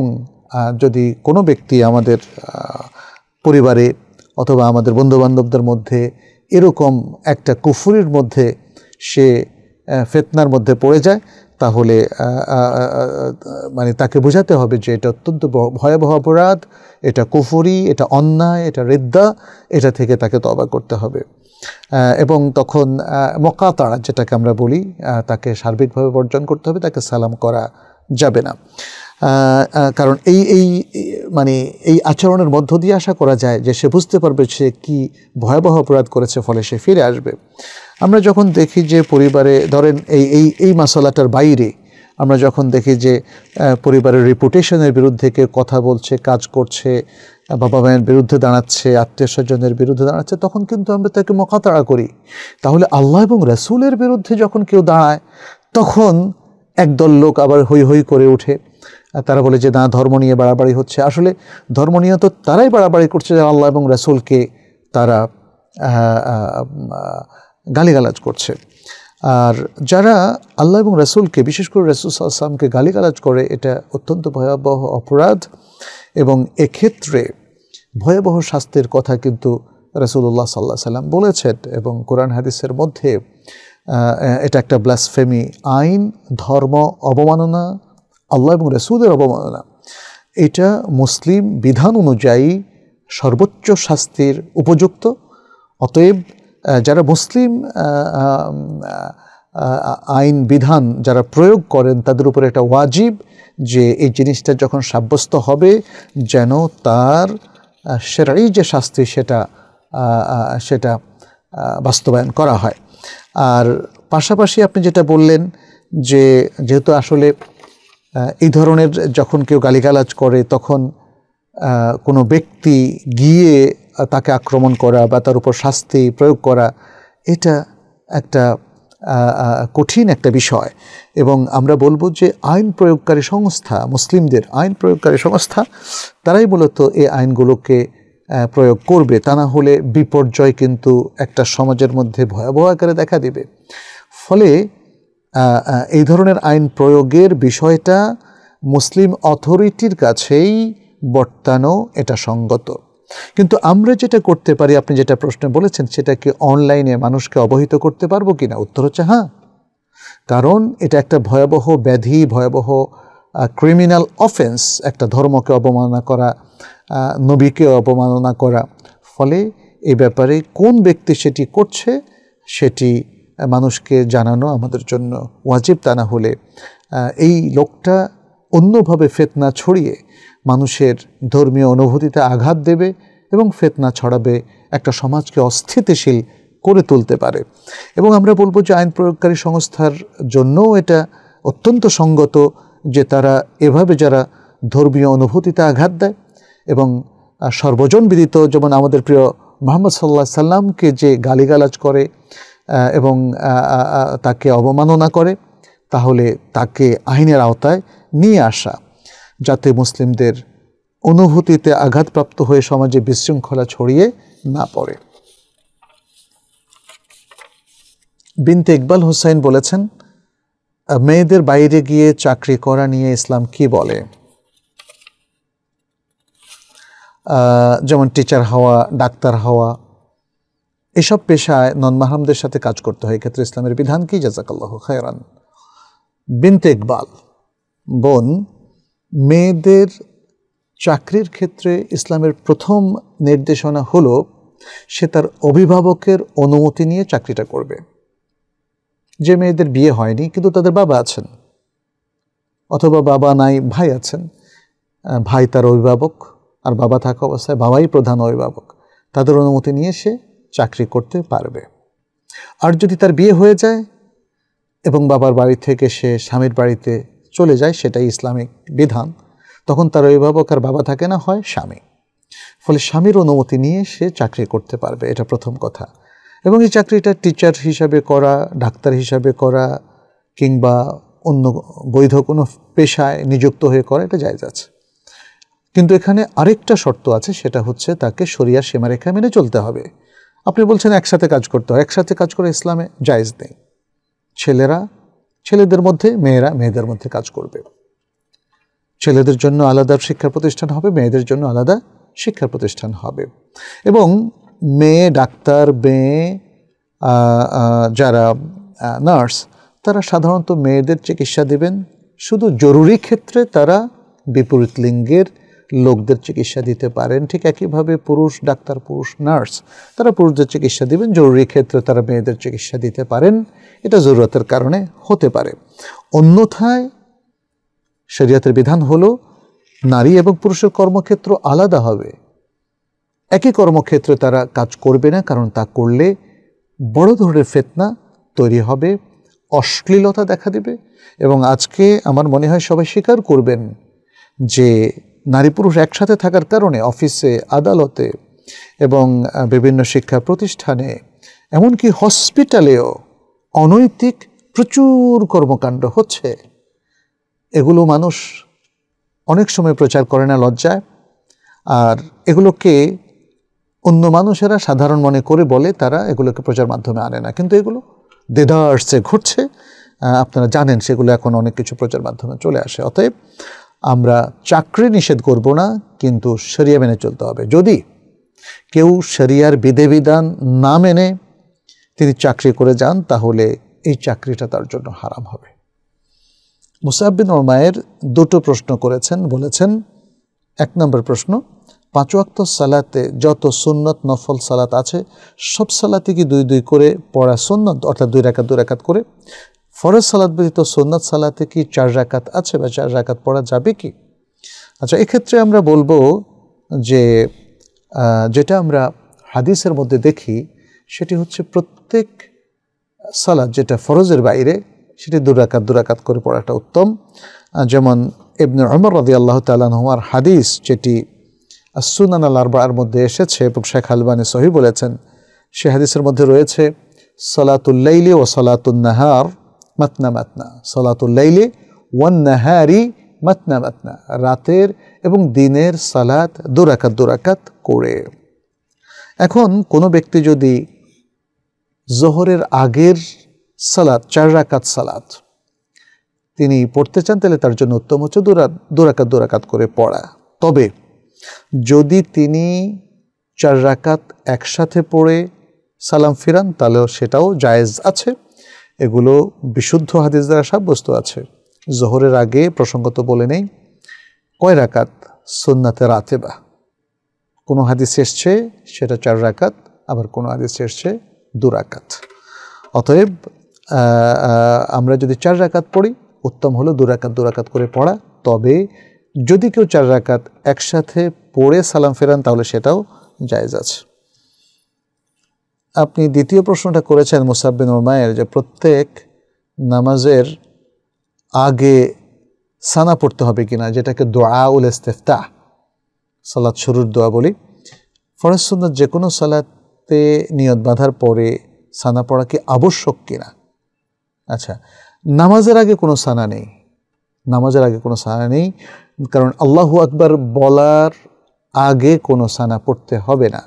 A: যদি কোনো ব্যক্তি আমাদের পরিবারে অথবা আমাদের বন্ধুবান্ধবদের মধ্যে এরকম একটা কুফুরির মধ্যে সে ফেতনার মধ্যে পড়ে যায় তাহলে মানে তাকে বোঝাতে হবে যে এটা অত্যন্ত ভয়াবহ অপরাধ এটা কুফরি এটা অন্যায় এটা রেদ্দা এটা থেকে তাকে তবা করতে হবে এবং তখন মকাতাড়া যেটাকে আমরা বলি তাকে সার্বিকভাবে বর্জন করতে হবে তাকে সালাম করা যাবে না কারণ এই এই মানে এই আচরণের মধ্য দিয়ে আশা করা যায় যে সে বুঝতে পারবে সে কী ভয়াবহ অপরাধ করেছে ফলে সে ফিরে আসবে আমরা যখন দেখি যে পরিবারে ধরেন এই এই এই মশলাটার বাইরে আমরা যখন দেখি যে পরিবারের রিপুটেশনের বিরুদ্ধে কেউ কথা বলছে কাজ করছে বাবা মায়ের বিরুদ্ধে দাঁড়াচ্ছে আত্মীয় স্বজনের বিরুদ্ধে দাঁড়াচ্ছে তখন কিন্তু আমরা তাকে মোকাতাড়া করি তাহলে আল্লাহ এবং রাসুলের বিরুদ্ধে যখন কেউ দাঁড়ায় তখন একদল লোক আবার হৈ হৈ করে ওঠে তারা বলে যে না ধর্ম নিয়ে বাড়াবাড়ি হচ্ছে আসলে ধর্ম নিয়ে তো তারাই বাড়াবাড়ি করছে যে আল্লাহ এবং রাসুলকে তারা গালিগালাজ করছে আর যারা আল্লাহ এবং রাসুলকে বিশেষ করে রাসুল সাল্লামকে গালিগালাজ করে এটা অত্যন্ত ভয়াবহ অপরাধ এবং এক্ষেত্রে ভয়াবহ শাস্তির কথা কিন্তু রাসুল্লাহ সাল্লাহ সাল্লাম বলেছেন এবং কোরআন হাদিসের মধ্যে এটা একটা ব্লাসফেমি আইন ধর্ম অবমাননা আল্লাহ এবং রাসুলের অবমাননা এটা মুসলিম বিধান অনুযায়ী সর্বোচ্চ শাস্তির উপযুক্ত অতএব যারা মুসলিম আইন বিধান যারা প্রয়োগ করেন তাদের উপরে একটা ওয়াজিব যে এই জিনিসটা যখন সাব্যস্ত হবে যেন তার সেরাই যে শাস্তি সেটা সেটা বাস্তবায়ন করা হয় আর পাশাপাশি আপনি যেটা বললেন যে যেহেতু আসলে এই ধরনের যখন কেউ গালিগালাজ করে তখন কোনো ব্যক্তি গিয়ে তাকে আক্রমণ করা বা তার উপর শাস্তি প্রয়োগ করা এটা একটা কঠিন একটা বিষয় এবং আমরা বলবো যে আইন প্রয়োগকারী সংস্থা মুসলিমদের আইন প্রয়োগকারী সংস্থা তারাই মূলত এই আইনগুলোকে প্রয়োগ করবে তা না হলে বিপর্যয় কিন্তু একটা সমাজের মধ্যে ভয়াবহ আকারে দেখা দেবে ফলে এই ধরনের আইন প্রয়োগের বিষয়টা মুসলিম অথরিটির কাছেই বর্তানো এটা সঙ্গত কিন্তু আমরা যেটা করতে পারি আপনি যেটা প্রশ্নে বলেছেন সেটা কি অনলাইনে মানুষকে অবহিত করতে পারবো কি না উত্তর হচ্ছে হ্যাঁ কারণ এটা একটা ভয়াবহ ব্যাধি ভয়াবহ ক্রিমিনাল অফেন্স একটা ধর্মকে অবমাননা করা নবীকে অবমাননা করা ফলে এ ব্যাপারে কোন ব্যক্তি সেটি করছে সেটি মানুষকে জানানো আমাদের জন্য ওয়াজিব তা না হলে এই লোকটা অন্যভাবে ফেতনা ছড়িয়ে মানুষের ধর্মীয় অনুভূতিতে আঘাত দেবে এবং ফেতনা ছড়াবে একটা সমাজকে অস্থিতিশীল করে তুলতে পারে এবং আমরা বলবো যে আইন প্রয়োগকারী সংস্থার জন্যও এটা অত্যন্ত সঙ্গত যে তারা এভাবে যারা ধর্মীয় অনুভূতিতে আঘাত দেয় এবং সর্বজন বিদিত যেমন আমাদের প্রিয় মোহাম্মদ সাল্লাহ সাল্লামকে যে গালিগালাজ করে এবং তাকে অবমাননা করে তাহলে তাকে আইনের আওতায় নিয়ে আসা যাতে মুসলিমদের অনুভূতিতে আঘাতপ্রাপ্ত হয়ে সমাজে বিশৃঙ্খলা ছড়িয়ে না পড়ে বিনতে ইকবাল হুসাইন বলেছেন মেয়েদের বাইরে গিয়ে চাকরি করা নিয়ে ইসলাম কি বলে যেমন টিচার হওয়া ডাক্তার হওয়া এসব পেশায় নন মাহামদের সাথে কাজ করতে হয় ক্ষেত্রে ইসলামের বিধান কি জাজাকাল্লাহ খায়রান বিনতে ইকবাল বোন মেয়েদের চাকরির ক্ষেত্রে ইসলামের প্রথম নির্দেশনা হলো সে তার অভিভাবকের অনুমতি নিয়ে চাকরিটা করবে যে মেয়েদের বিয়ে হয়নি কিন্তু তাদের বাবা আছেন অথবা বাবা নাই ভাই আছেন ভাই তার অভিভাবক আর বাবা থাকা অবস্থায় বাবাই প্রধান অভিভাবক তাদের অনুমতি নিয়ে সে চাকরি করতে পারবে আর যদি তার বিয়ে হয়ে যায় এবং বাবার বাড়ি থেকে সে স্বামীর বাড়িতে চলে যায় সেটাই ইসলামিক বিধান তখন তার অভিভাবক আর বাবা থাকে না হয় স্বামী ফলে স্বামীর অনুমতি নিয়ে সে চাকরি করতে পারবে এটা প্রথম কথা এবং এই চাকরিটা টিচার হিসাবে করা ডাক্তার হিসাবে করা কিংবা অন্য বৈধ কোনো পেশায় নিযুক্ত হয়ে করা এটা যায় যাচ্ছে কিন্তু এখানে আরেকটা শর্ত আছে সেটা হচ্ছে তাকে সরিয়া সীমারেখা মেনে চলতে হবে আপনি বলছেন একসাথে কাজ করতে হয় একসাথে কাজ করে ইসলামে জায়জ নেই ছেলেরা ছেলেদের মধ্যে মেয়েরা মেয়েদের মধ্যে কাজ করবে ছেলেদের জন্য আলাদা শিক্ষা প্রতিষ্ঠান হবে মেয়েদের জন্য আলাদা শিক্ষা প্রতিষ্ঠান হবে এবং মেয়ে ডাক্তার মেয়ে যারা নার্স তারা সাধারণত মেয়েদের চিকিৎসা দেবেন শুধু জরুরি ক্ষেত্রে তারা বিপরীত লিঙ্গের লোকদের চিকিৎসা দিতে পারেন ঠিক একইভাবে পুরুষ ডাক্তার পুরুষ নার্স তারা পুরুষদের চিকিৎসা দিবেন জরুরি ক্ষেত্রে তারা মেয়েদের চিকিৎসা দিতে পারেন এটা জরুরতের কারণে হতে পারে অন্যথায় শরীয়তের বিধান হলো নারী এবং পুরুষের কর্মক্ষেত্র আলাদা হবে একই কর্মক্ষেত্রে তারা কাজ করবে না কারণ তা করলে বড় ধরনের ফেতনা তৈরি হবে অশ্লীলতা দেখা দেবে এবং আজকে আমার মনে হয় সবাই স্বীকার করবেন যে নারী পুরুষ একসাথে থাকার কারণে অফিসে আদালতে এবং বিভিন্ন শিক্ষা প্রতিষ্ঠানে এমনকি হসপিটালেও অনৈতিক প্রচুর কর্মকাণ্ড হচ্ছে এগুলো মানুষ অনেক সময় প্রচার করে না লজ্জায় আর এগুলোকে অন্য মানুষেরা সাধারণ মনে করে বলে তারা এগুলোকে প্রচার মাধ্যমে আনে না কিন্তু এগুলো দেদার্সে ঘটছে আপনারা জানেন সেগুলো এখন অনেক কিছু প্রচার মাধ্যমে চলে আসে অতএব আমরা চাকরি নিষেধ করব না কিন্তু সেরিয়া মেনে চলতে হবে যদি কেউ সেরিয়ার বিধান না মেনে তিনি চাকরি করে যান তাহলে এই চাকরিটা তার জন্য হারাম হবে মুসাহবিন ওমায়ের দুটো প্রশ্ন করেছেন বলেছেন এক নম্বর প্রশ্ন পাঁচ সালাতে যত সুন্নত নফল সালাত আছে সব সালাতে কি দুই দুই করে পড়া সুন্নত অর্থাৎ দুই রেখাত দুই রেখাত করে ফরজ সালাদ ব্যতীত সোনাদ সালাতে কি চার রাকাত আছে বা চার রাকাত পড়া যাবে কি আচ্ছা এক্ষেত্রে আমরা বলবো যে যেটা আমরা হাদিসের মধ্যে দেখি সেটি হচ্ছে প্রত্যেক সালাদ যেটা ফরজের বাইরে সেটি দুরাকাত দুরাকাত করে পড়াটা উত্তম যেমন ইবনে অমর রদি আল্লাহ তালাহমার হাদিস যেটি সুনান আল আরবার মধ্যে এসেছে এবং শেখ আলবানি সহি বলেছেন সে হাদিসের মধ্যে রয়েছে সলাতুল্লাইলি ও সলাতুন্নাহার মাতনা মাতনা সলাতুল্লাইলে ওয়ান নাহারি মাতনা মাতনা রাতের এবং দিনের সালাত দুরাকাত দুরাকাত করে এখন কোনো ব্যক্তি যদি জোহরের আগের সালাত চার রাকাত সালাত তিনি পড়তে চান তাহলে তার জন্য উত্তম হচ্ছে দুরা দুরাকাত দুরাকাত করে পড়া তবে যদি তিনি চার রাকাত একসাথে পড়ে সালাম ফিরান তাহলেও সেটাও জায়েজ আছে এগুলো বিশুদ্ধ হাদিস দ্বারা সাব্যস্ত আছে জোহরের আগে প্রসঙ্গত বলে নেই কয় রাকাত রাতে রাতেবা কোনো হাদিস এসছে সেটা চার রাকাত আবার কোনো হাদিস এসছে দু রাকাত অতএব আমরা যদি চার রাকাত পড়ি উত্তম হলো দু রাকাত দু রাকাত করে পড়া তবে যদি কেউ চার রাকাত একসাথে পড়ে সালাম ফেরান তাহলে সেটাও জায়জ আছে আপনি দ্বিতীয় প্রশ্নটা করেছেন মুসাববিন মায়ের যে প্রত্যেক নামাজের আগে সানা পড়তে হবে কিনা যেটাকে দোয়া উল ইস্তেফতা সালাদ শুরুর দোয়া বলি সুন্দর যে কোনো সালাতে নিয়ত বাঁধার পরে সানা পড়া কি আবশ্যক কিনা আচ্ছা নামাজের আগে কোনো সানা নেই নামাজের আগে কোনো সানা নেই কারণ আল্লাহু আকবার বলার আগে কোনো সানা পড়তে হবে না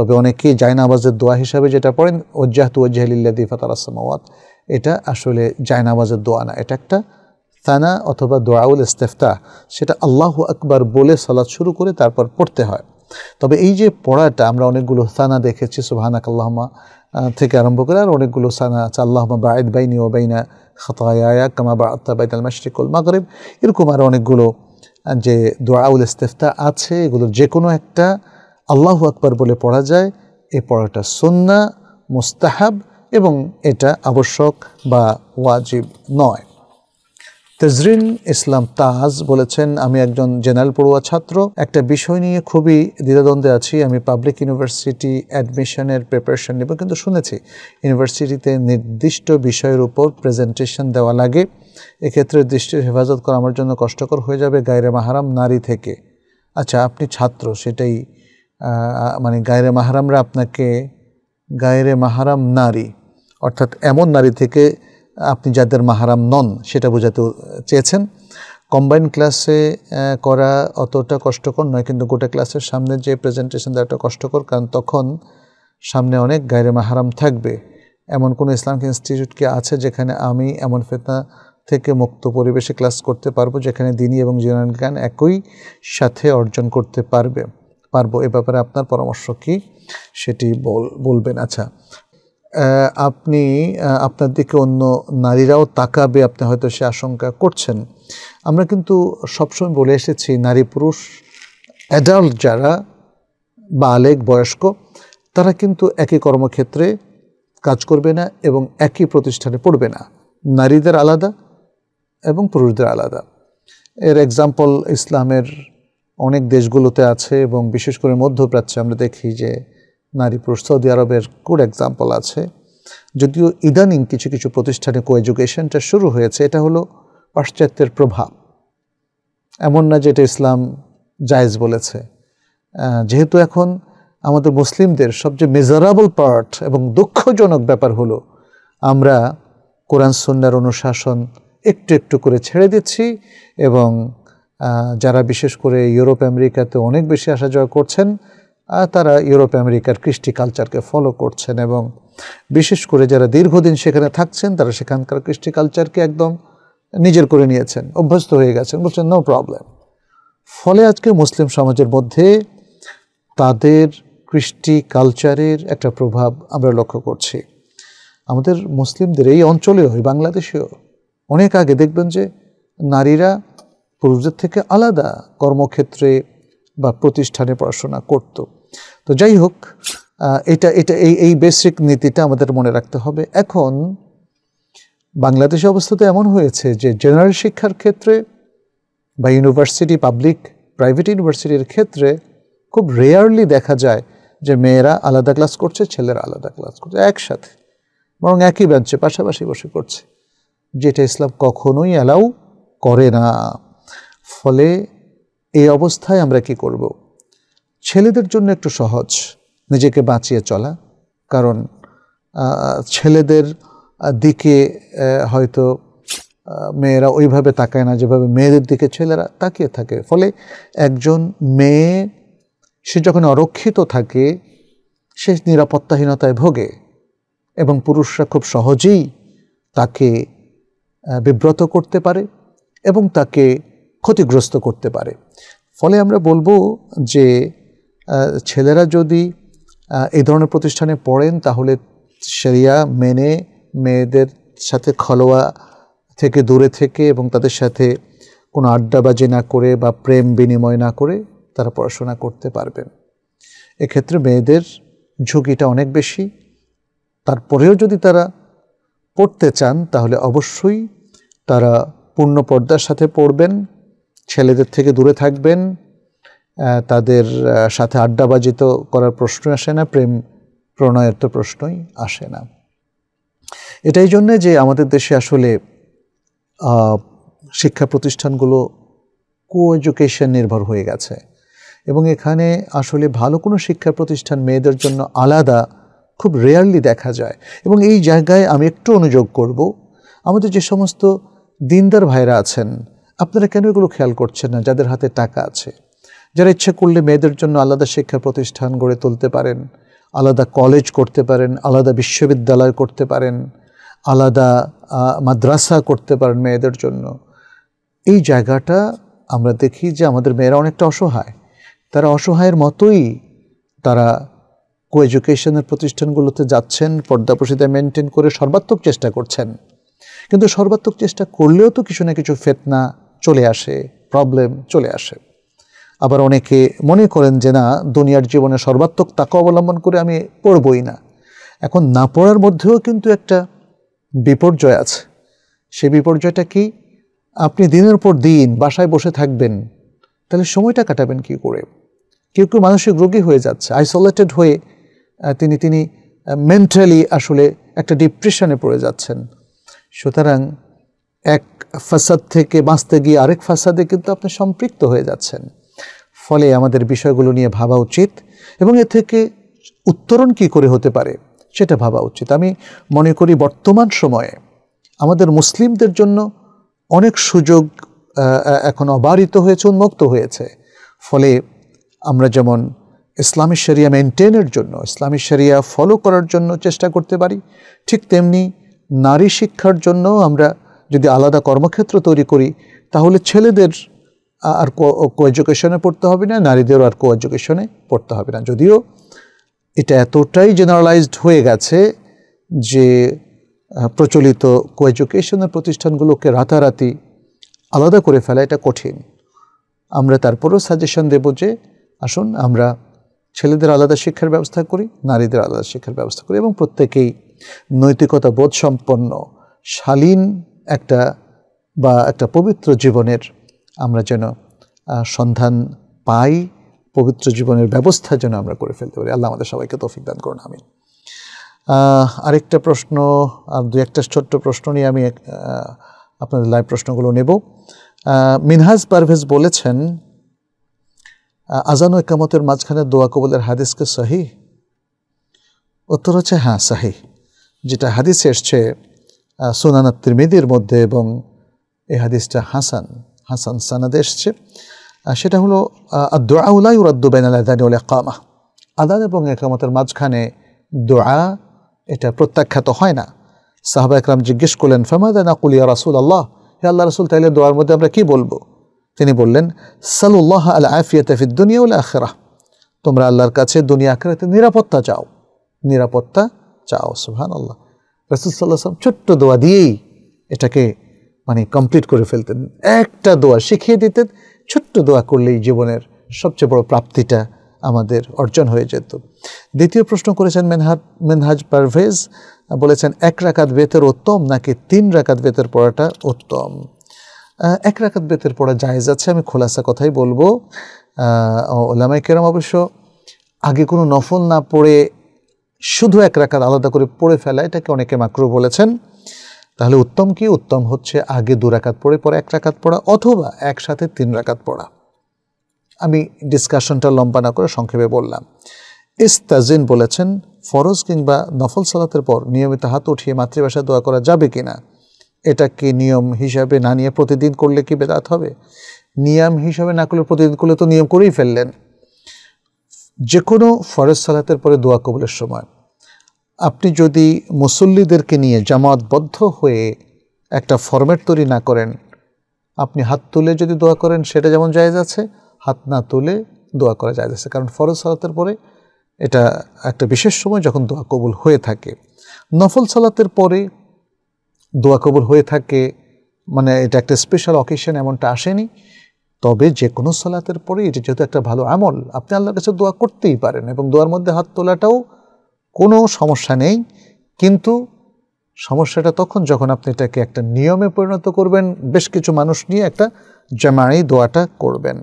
A: তবে অনেকেই জায়নাবাজের দোয়া হিসাবে যেটা পড়েন ওজ্জাহতু ফাতার ফাতারাসমাওয়াত এটা আসলে জায়নাবাজের দোয়া না এটা একটা থানা অথবা দোয়াউল ইস্তেফতা সেটা আল্লাহ আকবার বলে সালাদ শুরু করে তারপর পড়তে হয় তবে এই যে পড়াটা আমরা অনেকগুলো সানা দেখেছি সুবাহানাক আল্লাহমা থেকে আরম্ভ করে আর অনেকগুলো সানা আছে আল্লাহমা বায়দ বাইনি ও বাইনা খতায়া কামা বা আত্মা বাইদ আল মাশরিকুল মাগরেব এরকম আর অনেকগুলো যে দোয়াউল ইস্তেফতা আছে এগুলোর যে কোনো একটা আল্লাহু আকবর বলে পড়া যায় এ পড়াটা সন্না মুস্তাহাব এবং এটা আবশ্যক বা ওয়াজিব নয় তজরিন ইসলাম তাজ বলেছেন আমি একজন জেনারেল পড়ুয়া ছাত্র একটা বিষয় নিয়ে খুবই দ্বিধাদ্বন্দ্বে আছি আমি পাবলিক ইউনিভার্সিটি অ্যাডমিশনের প্রিপারেশন নেব কিন্তু শুনেছি ইউনিভার্সিটিতে নির্দিষ্ট বিষয়ের উপর প্রেজেন্টেশন দেওয়া লাগে এক্ষেত্রে দৃষ্টির হেফাজত করা আমার জন্য কষ্টকর হয়ে যাবে গায়রে মাহারাম নারী থেকে আচ্ছা আপনি ছাত্র সেটাই মানে গায়রে মাহারামরা আপনাকে গায়রে মাহারাম নারী অর্থাৎ এমন নারী থেকে আপনি যাদের মাহারাম নন সেটা বোঝাতে চেয়েছেন কম্বাইন ক্লাসে করা অতটা কষ্টকর নয় কিন্তু গোটা ক্লাসের সামনে যে প্রেজেন্টেশন দেওয়াটা কষ্টকর কারণ তখন সামনে অনেক গায়রে মাহারাম থাকবে এমন কোনো ইসলামিক ইনস্টিটিউট কি আছে যেখানে আমি এমন ফেতনা থেকে মুক্ত পরিবেশে ক্লাস করতে পারবো যেখানে দিনই এবং জীবন জ্ঞান একই সাথে অর্জন করতে পারবে পারবো এ ব্যাপারে আপনার পরামর্শ কি সেটি বলবেন আচ্ছা আপনি আপনার দিকে অন্য নারীরাও তাকাবে আপনি হয়তো সে আশঙ্কা করছেন আমরা কিন্তু সবসময় বলে এসেছি নারী পুরুষ অ্যাডাল্ট যারা বালেক বয়স্ক তারা কিন্তু একই কর্মক্ষেত্রে কাজ করবে না এবং একই প্রতিষ্ঠানে পড়বে না নারীদের আলাদা এবং পুরুষদের আলাদা এর এক্সাম্পল ইসলামের অনেক দেশগুলোতে আছে এবং বিশেষ করে মধ্যপ্রাচ্যে আমরা দেখি যে নারী পুরুষ সৌদি আরবের কোর এক্সাম্পল আছে যদিও ইদানিং কিছু কিছু প্রতিষ্ঠানে কো এডুকেশনটা শুরু হয়েছে এটা হলো পাশ্চাত্যের প্রভাব এমন না যেটা ইসলাম জায়েজ বলেছে যেহেতু এখন আমাদের মুসলিমদের সবচেয়ে মেজারাবল পার্ট এবং দুঃখজনক ব্যাপার হলো আমরা কোরআন সন্ন্যার অনুশাসন একটু একটু করে ছেড়ে দিচ্ছি এবং যারা বিশেষ করে ইউরোপ আমেরিকাতে অনেক বেশি আসা যাওয়া করছেন তারা ইউরোপ আমেরিকার কৃষ্টি কালচারকে ফলো করছেন এবং বিশেষ করে যারা দীর্ঘদিন সেখানে থাকছেন তারা সেখানকার কৃষ্টি কালচারকে একদম নিজের করে নিয়েছেন অভ্যস্ত হয়ে গেছেন বলছেন নো প্রবলেম ফলে আজকে মুসলিম সমাজের মধ্যে তাদের কৃষ্টি কালচারের একটা প্রভাব আমরা লক্ষ্য করছি আমাদের মুসলিমদের এই অঞ্চলেও বাংলাদেশেও অনেক আগে দেখবেন যে নারীরা পুরুষদের থেকে আলাদা কর্মক্ষেত্রে বা প্রতিষ্ঠানে পড়াশোনা করত তো যাই হোক এটা এটা এই এই বেসিক নীতিটা আমাদের মনে রাখতে হবে এখন বাংলাদেশে অবস্থাতে এমন হয়েছে যে জেনারেল শিক্ষার ক্ষেত্রে বা ইউনিভার্সিটি পাবলিক প্রাইভেট ইউনিভার্সিটির ক্ষেত্রে খুব রেয়ারলি দেখা যায় যে মেয়েরা আলাদা ক্লাস করছে ছেলেরা আলাদা ক্লাস করছে একসাথে বরং একই বেঞ্চে পাশাপাশি বসে করছে যেটা ইসলাম কখনোই অ্যালাউ করে না ফলে এই অবস্থায় আমরা কি করব ছেলেদের জন্য একটু সহজ নিজেকে বাঁচিয়ে চলা কারণ ছেলেদের দিকে হয়তো মেয়েরা ওইভাবে তাকায় না যেভাবে মেয়েদের দিকে ছেলেরা তাকিয়ে থাকে ফলে একজন মেয়ে সে যখন অরক্ষিত থাকে সে নিরাপত্তাহীনতায় ভোগে এবং পুরুষরা খুব সহজেই তাকে বিব্রত করতে পারে এবং তাকে ক্ষতিগ্রস্ত করতে পারে ফলে আমরা বলবো যে ছেলেরা যদি এই ধরনের প্রতিষ্ঠানে পড়েন তাহলে সেরিয়া মেনে মেয়েদের সাথে খলোয়া থেকে দূরে থেকে এবং তাদের সাথে কোনো আড্ডাবাজি না করে বা প্রেম বিনিময় না করে তারা পড়াশোনা করতে পারবেন এক্ষেত্রে মেয়েদের ঝুঁকিটা অনেক বেশি তারপরেও যদি তারা পড়তে চান তাহলে অবশ্যই তারা পূর্ণ পর্দার সাথে পড়বেন ছেলেদের থেকে দূরে থাকবেন তাদের সাথে আড্ডাবাজি তো করার প্রশ্ন আসে না প্রেম প্রণয়ের তো প্রশ্নই আসে না এটাই জন্যে যে আমাদের দেশে আসলে শিক্ষা প্রতিষ্ঠানগুলো কো নির্ভর হয়ে গেছে এবং এখানে আসলে ভালো কোনো শিক্ষা প্রতিষ্ঠান মেয়েদের জন্য আলাদা খুব রেয়ারলি দেখা যায় এবং এই জায়গায় আমি একটু অনুযোগ করব আমাদের যে সমস্ত দিনদার ভাইরা আছেন আপনারা কেন এগুলো খেয়াল করছেন না যাদের হাতে টাকা আছে যারা ইচ্ছা করলে মেয়েদের জন্য আলাদা শিক্ষা প্রতিষ্ঠান গড়ে তুলতে পারেন আলাদা কলেজ করতে পারেন আলাদা বিশ্ববিদ্যালয় করতে পারেন আলাদা মাদ্রাসা করতে পারেন মেয়েদের জন্য এই জায়গাটা আমরা দেখি যে আমাদের মেয়েরা অনেকটা অসহায় তারা অসহায়ের মতোই তারা কো এডুকেশনের প্রতিষ্ঠানগুলোতে যাচ্ছেন পর্দাপ্রসিতা মেনটেন করে সর্বাত্মক চেষ্টা করছেন কিন্তু সর্বাত্মক চেষ্টা করলেও তো কিছু না কিছু ফেতনা চলে আসে প্রবলেম চলে আসে আবার অনেকে মনে করেন যে না দুনিয়ার জীবনে সর্বাত্মক তাকে অবলম্বন করে আমি পড়বই না এখন না পড়ার মধ্যেও কিন্তু একটা বিপর্যয় আছে সে বিপর্যয়টা কি আপনি দিনের পর দিন বাসায় বসে থাকবেন তাহলে সময়টা কাটাবেন কি করে কেউ কেউ মানসিক রোগী হয়ে যাচ্ছে আইসোলেটেড হয়ে তিনি তিনি মেন্টালি আসলে একটা ডিপ্রেশনে পড়ে যাচ্ছেন সুতরাং এক ফাসাদ থেকে বাঁচতে গিয়ে আরেক ফাসাদে কিন্তু আপনি সম্পৃক্ত হয়ে যাচ্ছেন ফলে আমাদের বিষয়গুলো নিয়ে ভাবা উচিত এবং এ থেকে উত্তরণ কি করে হতে পারে সেটা ভাবা উচিত আমি মনে করি বর্তমান সময়ে আমাদের মুসলিমদের জন্য অনেক সুযোগ এখন অবারিত হয়েছে উন্মুক্ত হয়েছে ফলে আমরা যেমন ইসলামী শরিয়া মেনটেনের জন্য ইসলামী শরিয়া ফলো করার জন্য চেষ্টা করতে পারি ঠিক তেমনি নারী শিক্ষার জন্য আমরা যদি আলাদা কর্মক্ষেত্র তৈরি করি তাহলে ছেলেদের আর কো এডুকেশনে পড়তে হবে না নারীদেরও আর কো এডুকেশনে পড়তে হবে না যদিও এটা এতটাই জেনারেলাইজড হয়ে গেছে যে প্রচলিত কো এডুকেশনের প্রতিষ্ঠানগুলোকে রাতারাতি আলাদা করে ফেলা এটা কঠিন আমরা তারপরও সাজেশন দেব যে আসুন আমরা ছেলেদের আলাদা শিক্ষার ব্যবস্থা করি নারীদের আলাদা শিক্ষার ব্যবস্থা করি এবং প্রত্যেকেই নৈতিকতা বোধ সম্পন্ন শালীন একটা বা একটা পবিত্র জীবনের আমরা যেন সন্ধান পাই পবিত্র জীবনের ব্যবস্থা যেন আমরা করে ফেলতে পারি আল্লাহ আমাদের সবাইকে তৌফিক দান করুন আমিন আরেকটা প্রশ্ন আর দু একটা ছোট্ট প্রশ্ন নিয়ে আমি আপনাদের লাইভ প্রশ্নগুলো নেব মিনহাজ পারভেজ বলেছেন আজান ও একামতের মাঝখানে দোয়া কবুলের হাদিসকে সাহি উত্তর হচ্ছে হ্যাঁ সাহি যেটা হাদিস এসছে সোনানা ত্রিমেদির মধ্যে এবং এ হাদিসটা হাসান হাসান সানাদে এসছে সেটা হলো দোয়াউলাই উরাদ্দু বেনাল আদানি ওল একামা আদান এবং একামতের মাঝখানে দোয়া এটা প্রত্যাখ্যাত হয় না সাহাবা একরাম জিজ্ঞেস করলেন ফেমাদা কুলিয়া রাসুল আল্লাহ হে আল্লাহ রাসুল তাইলে দোয়ার মধ্যে আমরা কী বলবো তিনি বললেন সালুল্লাহ আল আফিয়া তাফিদ দুনিয়া উল আখেরা তোমরা আল্লাহর কাছে দুনিয়া আখেরাতে নিরাপত্তা চাও নিরাপত্তা চাও সুহান আল্লাহ রাসুলসাল্লাহাম ছোট্ট দোয়া দিয়েই এটাকে মানে কমপ্লিট করে ফেলতেন একটা দোয়া শিখিয়ে দিতেন ছোট্ট দোয়া করলেই জীবনের সবচেয়ে বড় প্রাপ্তিটা আমাদের অর্জন হয়ে যেত দ্বিতীয় প্রশ্ন করেছেন মেনহাজ মেনহাজ পারভেজ বলেছেন এক রাকাত বেতের উত্তম নাকি তিন রাকাত বেতের পড়াটা উত্তম এক রাকাত বেতের পড়া জায়েজ আছে আমি খোলাসা কথাই বলবো ওলামাই কেরাম অবশ্য আগে কোনো নফল না পড়ে শুধু এক রাকাত আলাদা করে পড়ে ফেলা এটাকে অনেকে মাকরু বলেছেন তাহলে উত্তম কি উত্তম হচ্ছে আগে দু রাকাত পড়ে পরে এক রাকাত পড়া অথবা একসাথে তিন রাকাত পড়া আমি ডিসকাশনটা লম্বা না করে সংক্ষেপে বললাম ইস্তাজিন বলেছেন ফরজ কিংবা নফল সালাতের পর নিয়মিত হাত উঠিয়ে মাতৃভাষায় দোয়া করা যাবে কি না এটা কি নিয়ম হিসাবে না নিয়ে প্রতিদিন করলে কি বেদাত হবে নিয়ম হিসাবে না করলে প্রতিদিন করলে তো নিয়ম করেই ফেললেন যে কোনো ফরেজ সালাতের পরে দোয়া কবুলের সময় আপনি যদি মুসল্লিদেরকে নিয়ে জামাতবদ্ধ হয়ে একটা ফরম্যাট তৈরি না করেন আপনি হাত তুলে যদি দোয়া করেন সেটা যেমন জায়জ আছে হাত না তুলে দোয়া করা যায় আছে কারণ ফরজ সালাতের পরে এটা একটা বিশেষ সময় যখন দোয়া কবুল হয়ে থাকে নফল সালাতের পরে দোয়া কবুল হয়ে থাকে মানে এটা একটা স্পেশাল অকেশন এমনটা আসেনি তবে যে কোনো সালাতের পরে এটি যেহেতু একটা ভালো আমল আপনি আল্লাহর কাছে দোয়া করতেই পারেন এবং দোয়ার মধ্যে হাত তোলাটাও কোনো সমস্যা নেই কিন্তু সমস্যাটা তখন যখন আপনি এটাকে একটা নিয়মে পরিণত করবেন বেশ কিছু মানুষ নিয়ে একটা জামাই দোয়াটা করবেন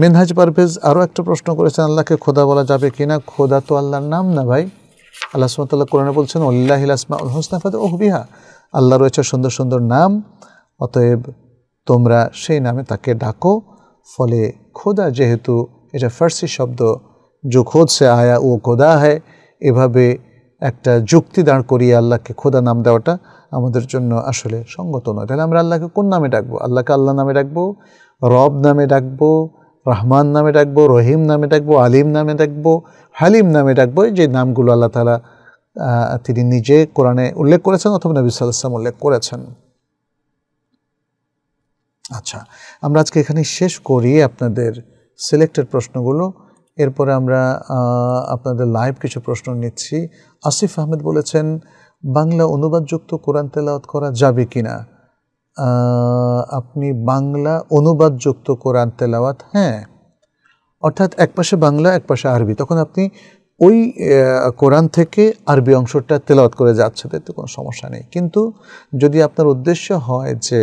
A: মেনহাজ পারভেজ আরও একটা প্রশ্ন করেছেন আল্লাহকে খোদা বলা যাবে কি না খোদা তো আল্লাহর নাম না ভাই আল্লাহ সুমতাল্লাহ কোরআনে বলছেন আল্লাহ ইলাসমা উল হোসনাফাদ ওহবিহা আল্লাহ রয়েছে সুন্দর সুন্দর নাম অতএব তোমরা সেই নামে তাকে ডাকো ফলে খোদা যেহেতু এটা ফার্সি শব্দ যো খোদ সে আয়া ও খোদা হয় এভাবে একটা যুক্তি দাঁড় করিয়ে আল্লাহকে খোদা নাম দেওয়াটা আমাদের জন্য আসলে সঙ্গত নয় তাহলে আমরা আল্লাহকে কোন নামে ডাকবো আল্লাহকে আল্লাহ নামে ডাকবো রব নামে ডাকবো রহমান নামে ডাকবো রহিম নামে ডাকবো আলিম নামে ডাকবো হালিম নামে ডাকবো যে নামগুলো আল্লাহ তালা তিনি নিজে কোরআনে উল্লেখ করেছেন অথবা নবী সাল্লাম উল্লেখ করেছেন আচ্ছা আমরা আজকে এখানে শেষ করি আপনাদের সিলেক্টেড প্রশ্নগুলো এরপরে আমরা আপনাদের লাইভ কিছু প্রশ্ন নিচ্ছি আসিফ আহমেদ বলেছেন বাংলা অনুবাদযুক্ত কোরআন তেলাওয়াত করা যাবে কি না আপনি বাংলা অনুবাদযুক্ত কোরআন তেলাওয়াত হ্যাঁ অর্থাৎ একপাশে বাংলা একপাশে আরবি তখন আপনি ওই কোরআন থেকে আরবি অংশটা তেলাওয়াত করে যাচ্ছে তাতে কোনো সমস্যা নেই কিন্তু যদি আপনার উদ্দেশ্য হয় যে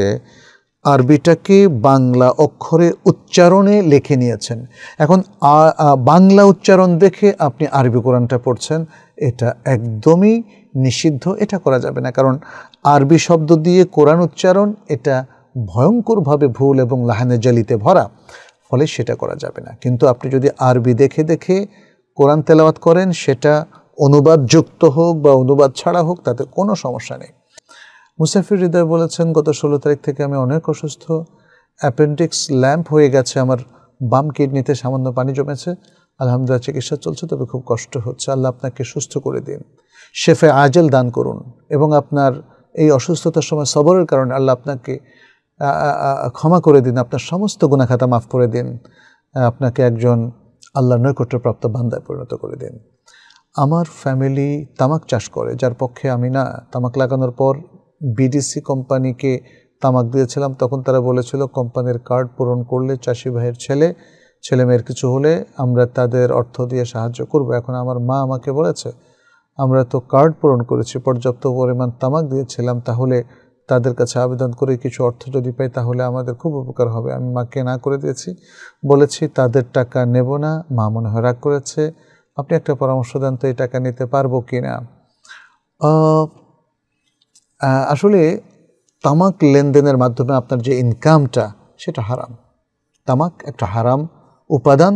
A: আরবিটাকে বাংলা অক্ষরে উচ্চারণে লিখে নিয়েছেন এখন বাংলা উচ্চারণ দেখে আপনি আরবি কোরআনটা পড়ছেন এটা একদমই নিষিদ্ধ এটা করা যাবে না কারণ আরবি শব্দ দিয়ে কোরআন উচ্চারণ এটা ভয়ঙ্করভাবে ভুল এবং লাহানে জালিতে ভরা ফলে সেটা করা যাবে না কিন্তু আপনি যদি আরবি দেখে দেখে কোরআন তেলাওয়াত করেন সেটা অনুবাদযুক্ত হোক বা অনুবাদ ছাড়া হোক তাতে কোনো সমস্যা নেই মুসাফির হৃদয় বলেছেন গত ষোলো তারিখ থেকে আমি অনেক অসুস্থ অ্যাপেন্ডিক্স ল্যাম্প হয়ে গেছে আমার বাম কিডনিতে সামান্য পানি জমেছে আলহামদুলিল্লাহ চিকিৎসা চলছে তবে খুব কষ্ট হচ্ছে আল্লাহ আপনাকে সুস্থ করে দিন শেফে আজেল দান করুন এবং আপনার এই অসুস্থতার সময় সবরের কারণে আল্লাহ আপনাকে ক্ষমা করে দিন আপনার সমস্ত গুণাখাতা মাফ করে দিন আপনাকে একজন আল্লাহ নৈকট্যপ্রাপ্ত বান্দায় পরিণত করে দিন আমার ফ্যামিলি তামাক চাষ করে যার পক্ষে আমি না তামাক লাগানোর পর বিডিসি কোম্পানিকে তামাক দিয়েছিলাম তখন তারা বলেছিল কোম্পানির কার্ড পূরণ করলে চাষি ভাইয়ের ছেলে ছেলে মেয়ের কিছু হলে আমরা তাদের অর্থ দিয়ে সাহায্য করব এখন আমার মা আমাকে বলেছে আমরা তো কার্ড পূরণ করেছি পর্যাপ্ত পরিমাণ তামাক দিয়েছিলাম তাহলে তাদের কাছে আবেদন করে কিছু অর্থ যদি পাই তাহলে আমাদের খুব উপকার হবে আমি মাকে না করে দিয়েছি বলেছি তাদের টাকা নেব না মা মনে হয় রাগ করেছে আপনি একটা পরামর্শ দেন তো এই টাকা নিতে পারবো কি না আসলে তামাক লেনদেনের মাধ্যমে আপনার যে ইনকামটা সেটা হারাম তামাক একটা হারাম উপাদান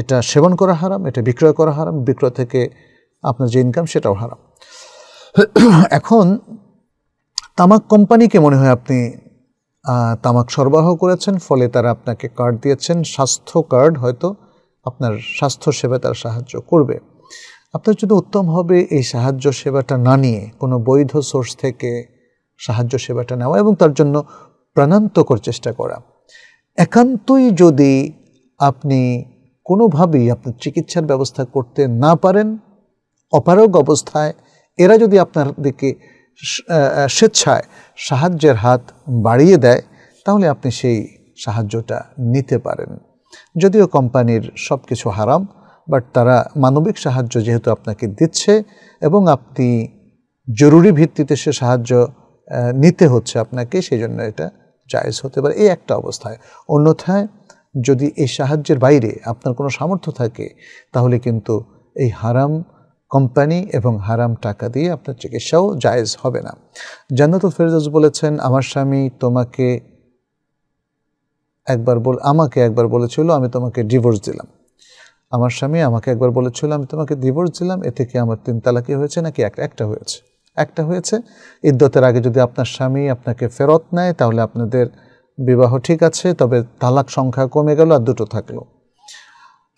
A: এটা সেবন করা হারাম এটা বিক্রয় করা হারাম বিক্রয় থেকে আপনার যে ইনকাম সেটাও হারাম এখন তামাক কোম্পানিকে মনে হয় আপনি তামাক সরবরাহ করেছেন ফলে তারা আপনাকে কার্ড দিয়েছেন স্বাস্থ্য কার্ড হয়তো আপনার স্বাস্থ্য সেবা তারা সাহায্য করবে আপনার জন্য উত্তম হবে এই সাহায্য সেবাটা না নিয়ে কোনো বৈধ সোর্স থেকে সাহায্য সেবাটা নেওয়া এবং তার জন্য প্রাণান্তকর চেষ্টা করা একান্তই যদি আপনি কোনোভাবেই আপনার চিকিৎসার ব্যবস্থা করতে না পারেন অপারগ অবস্থায় এরা যদি আপনার দিকে স্বেচ্ছায় সাহায্যের হাত বাড়িয়ে দেয় তাহলে আপনি সেই সাহায্যটা নিতে পারেন যদিও কোম্পানির সব কিছু হারাম বাট তারা মানবিক সাহায্য যেহেতু আপনাকে দিচ্ছে এবং আপনি জরুরি ভিত্তিতে সে সাহায্য নিতে হচ্ছে আপনাকে সেই জন্য এটা জায়জ হতে পারে এই একটা অবস্থায় অন্যথায় যদি এই সাহায্যের বাইরে আপনার কোনো সামর্থ্য থাকে তাহলে কিন্তু এই হারাম কোম্পানি এবং হারাম টাকা দিয়ে আপনার চিকিৎসাও জায়েজ হবে না জান্নাতুল ফেরদৌস বলেছেন আমার স্বামী তোমাকে একবার বল আমাকে একবার বলেছিল আমি তোমাকে ডিভোর্স দিলাম আমার স্বামী আমাকে একবার বলেছিল আমি তোমাকে ডিভোর্স দিলাম এ থেকে আমার তিন তালাকি হয়েছে নাকি এক একটা হয়েছে একটা হয়েছে ইদ্যতের আগে যদি আপনার স্বামী আপনাকে ফেরত নেয় তাহলে আপনাদের বিবাহ ঠিক আছে তবে তালাক সংখ্যা কমে গেল আর দুটো থাকলো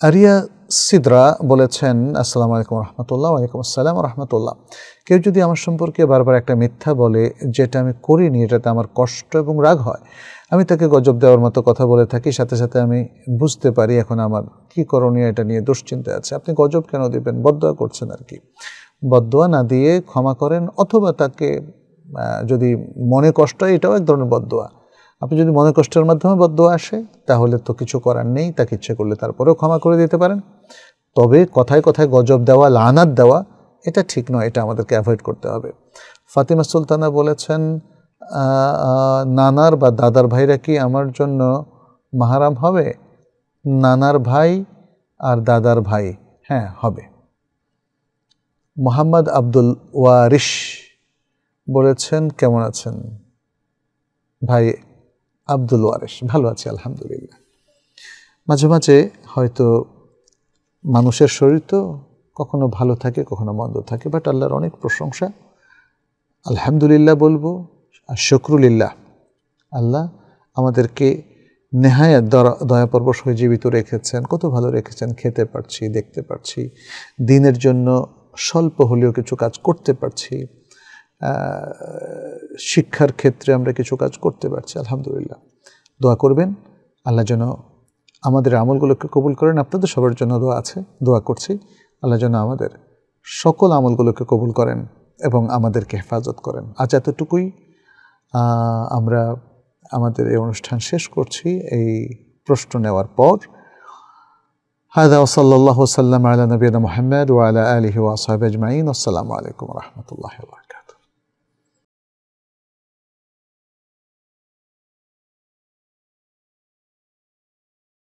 A: আরিয়া সিদ্রা বলেছেন আসসালামু আলাইকুম রহমতুল্লাহ আলাইকুম আসসালাম রহমতুল্লাহ কেউ যদি আমার সম্পর্কে বারবার একটা মিথ্যা বলে যেটা আমি করিনি এটাতে আমার কষ্ট এবং রাগ হয় আমি তাকে গজব দেওয়ার মতো কথা বলে থাকি সাথে সাথে আমি বুঝতে পারি এখন আমার কি করণীয় এটা নিয়ে দুশ্চিন্তা আছে আপনি গজব কেন দিবেন বদয়া করছেন আর কি বদয়া না দিয়ে ক্ষমা করেন অথবা তাকে যদি মনে কষ্ট হয় এটাও এক ধরনের বদয়া আপনি যদি মনে কষ্টের মাধ্যমে বদয়া আসে তাহলে তো কিছু করার নেই তাকে ইচ্ছে করলে তারপরেও ক্ষমা করে দিতে পারেন তবে কথায় কথায় গজব দেওয়া লানাত দেওয়া এটা ঠিক নয় এটা আমাদেরকে অ্যাভয়েড করতে হবে ফাতিমা সুলতানা বলেছেন নানার বা দাদার ভাইরা কি আমার জন্য মাহারাম হবে নানার ভাই আর দাদার ভাই হ্যাঁ হবে মোহাম্মদ আব্দুল ওয়ারিশ বলেছেন কেমন আছেন ভাই আব্দুল ওয়ারিশ ভালো আছি আলহামদুলিল্লাহ মাঝে মাঝে হয়তো মানুষের শরীর তো কখনো ভালো থাকে কখনো মন্দ থাকে বাট আল্লাহর অনেক প্রশংসা আলহামদুলিল্লাহ বলবো আর শকরুলিল্লাহ আল্লাহ আমাদেরকে নেহায়াত দয়াপর্ব হয়ে জীবিত রেখেছেন কত ভালো রেখেছেন খেতে পারছি দেখতে পারছি দিনের জন্য স্বল্প হলেও কিছু কাজ করতে পারছি শিক্ষার ক্ষেত্রে আমরা কিছু কাজ করতে পারছি আলহামদুলিল্লাহ দোয়া করবেন আল্লাহ যেন আমাদের আমলগুলোকে কবুল করেন আপনাদের সবার জন্য দোয়া আছে দোয়া করছি আল্লাহ যেন আমাদের সকল আমলগুলোকে কবুল করেন এবং আমাদেরকে হেফাজত করেন আজ এতটুকুই আমরা আমাদের এই অনুষ্ঠান শেষ করছি এই প্রশ্ন নেওয়ার পর হায়দা ওসল্লাহ সাল্লাম আল্লাহ নবীন মোহাম্মদ ওয়াল আলহি ওয়াসাহেব আসসালামু আলাইকুম রহমতুল্লাহ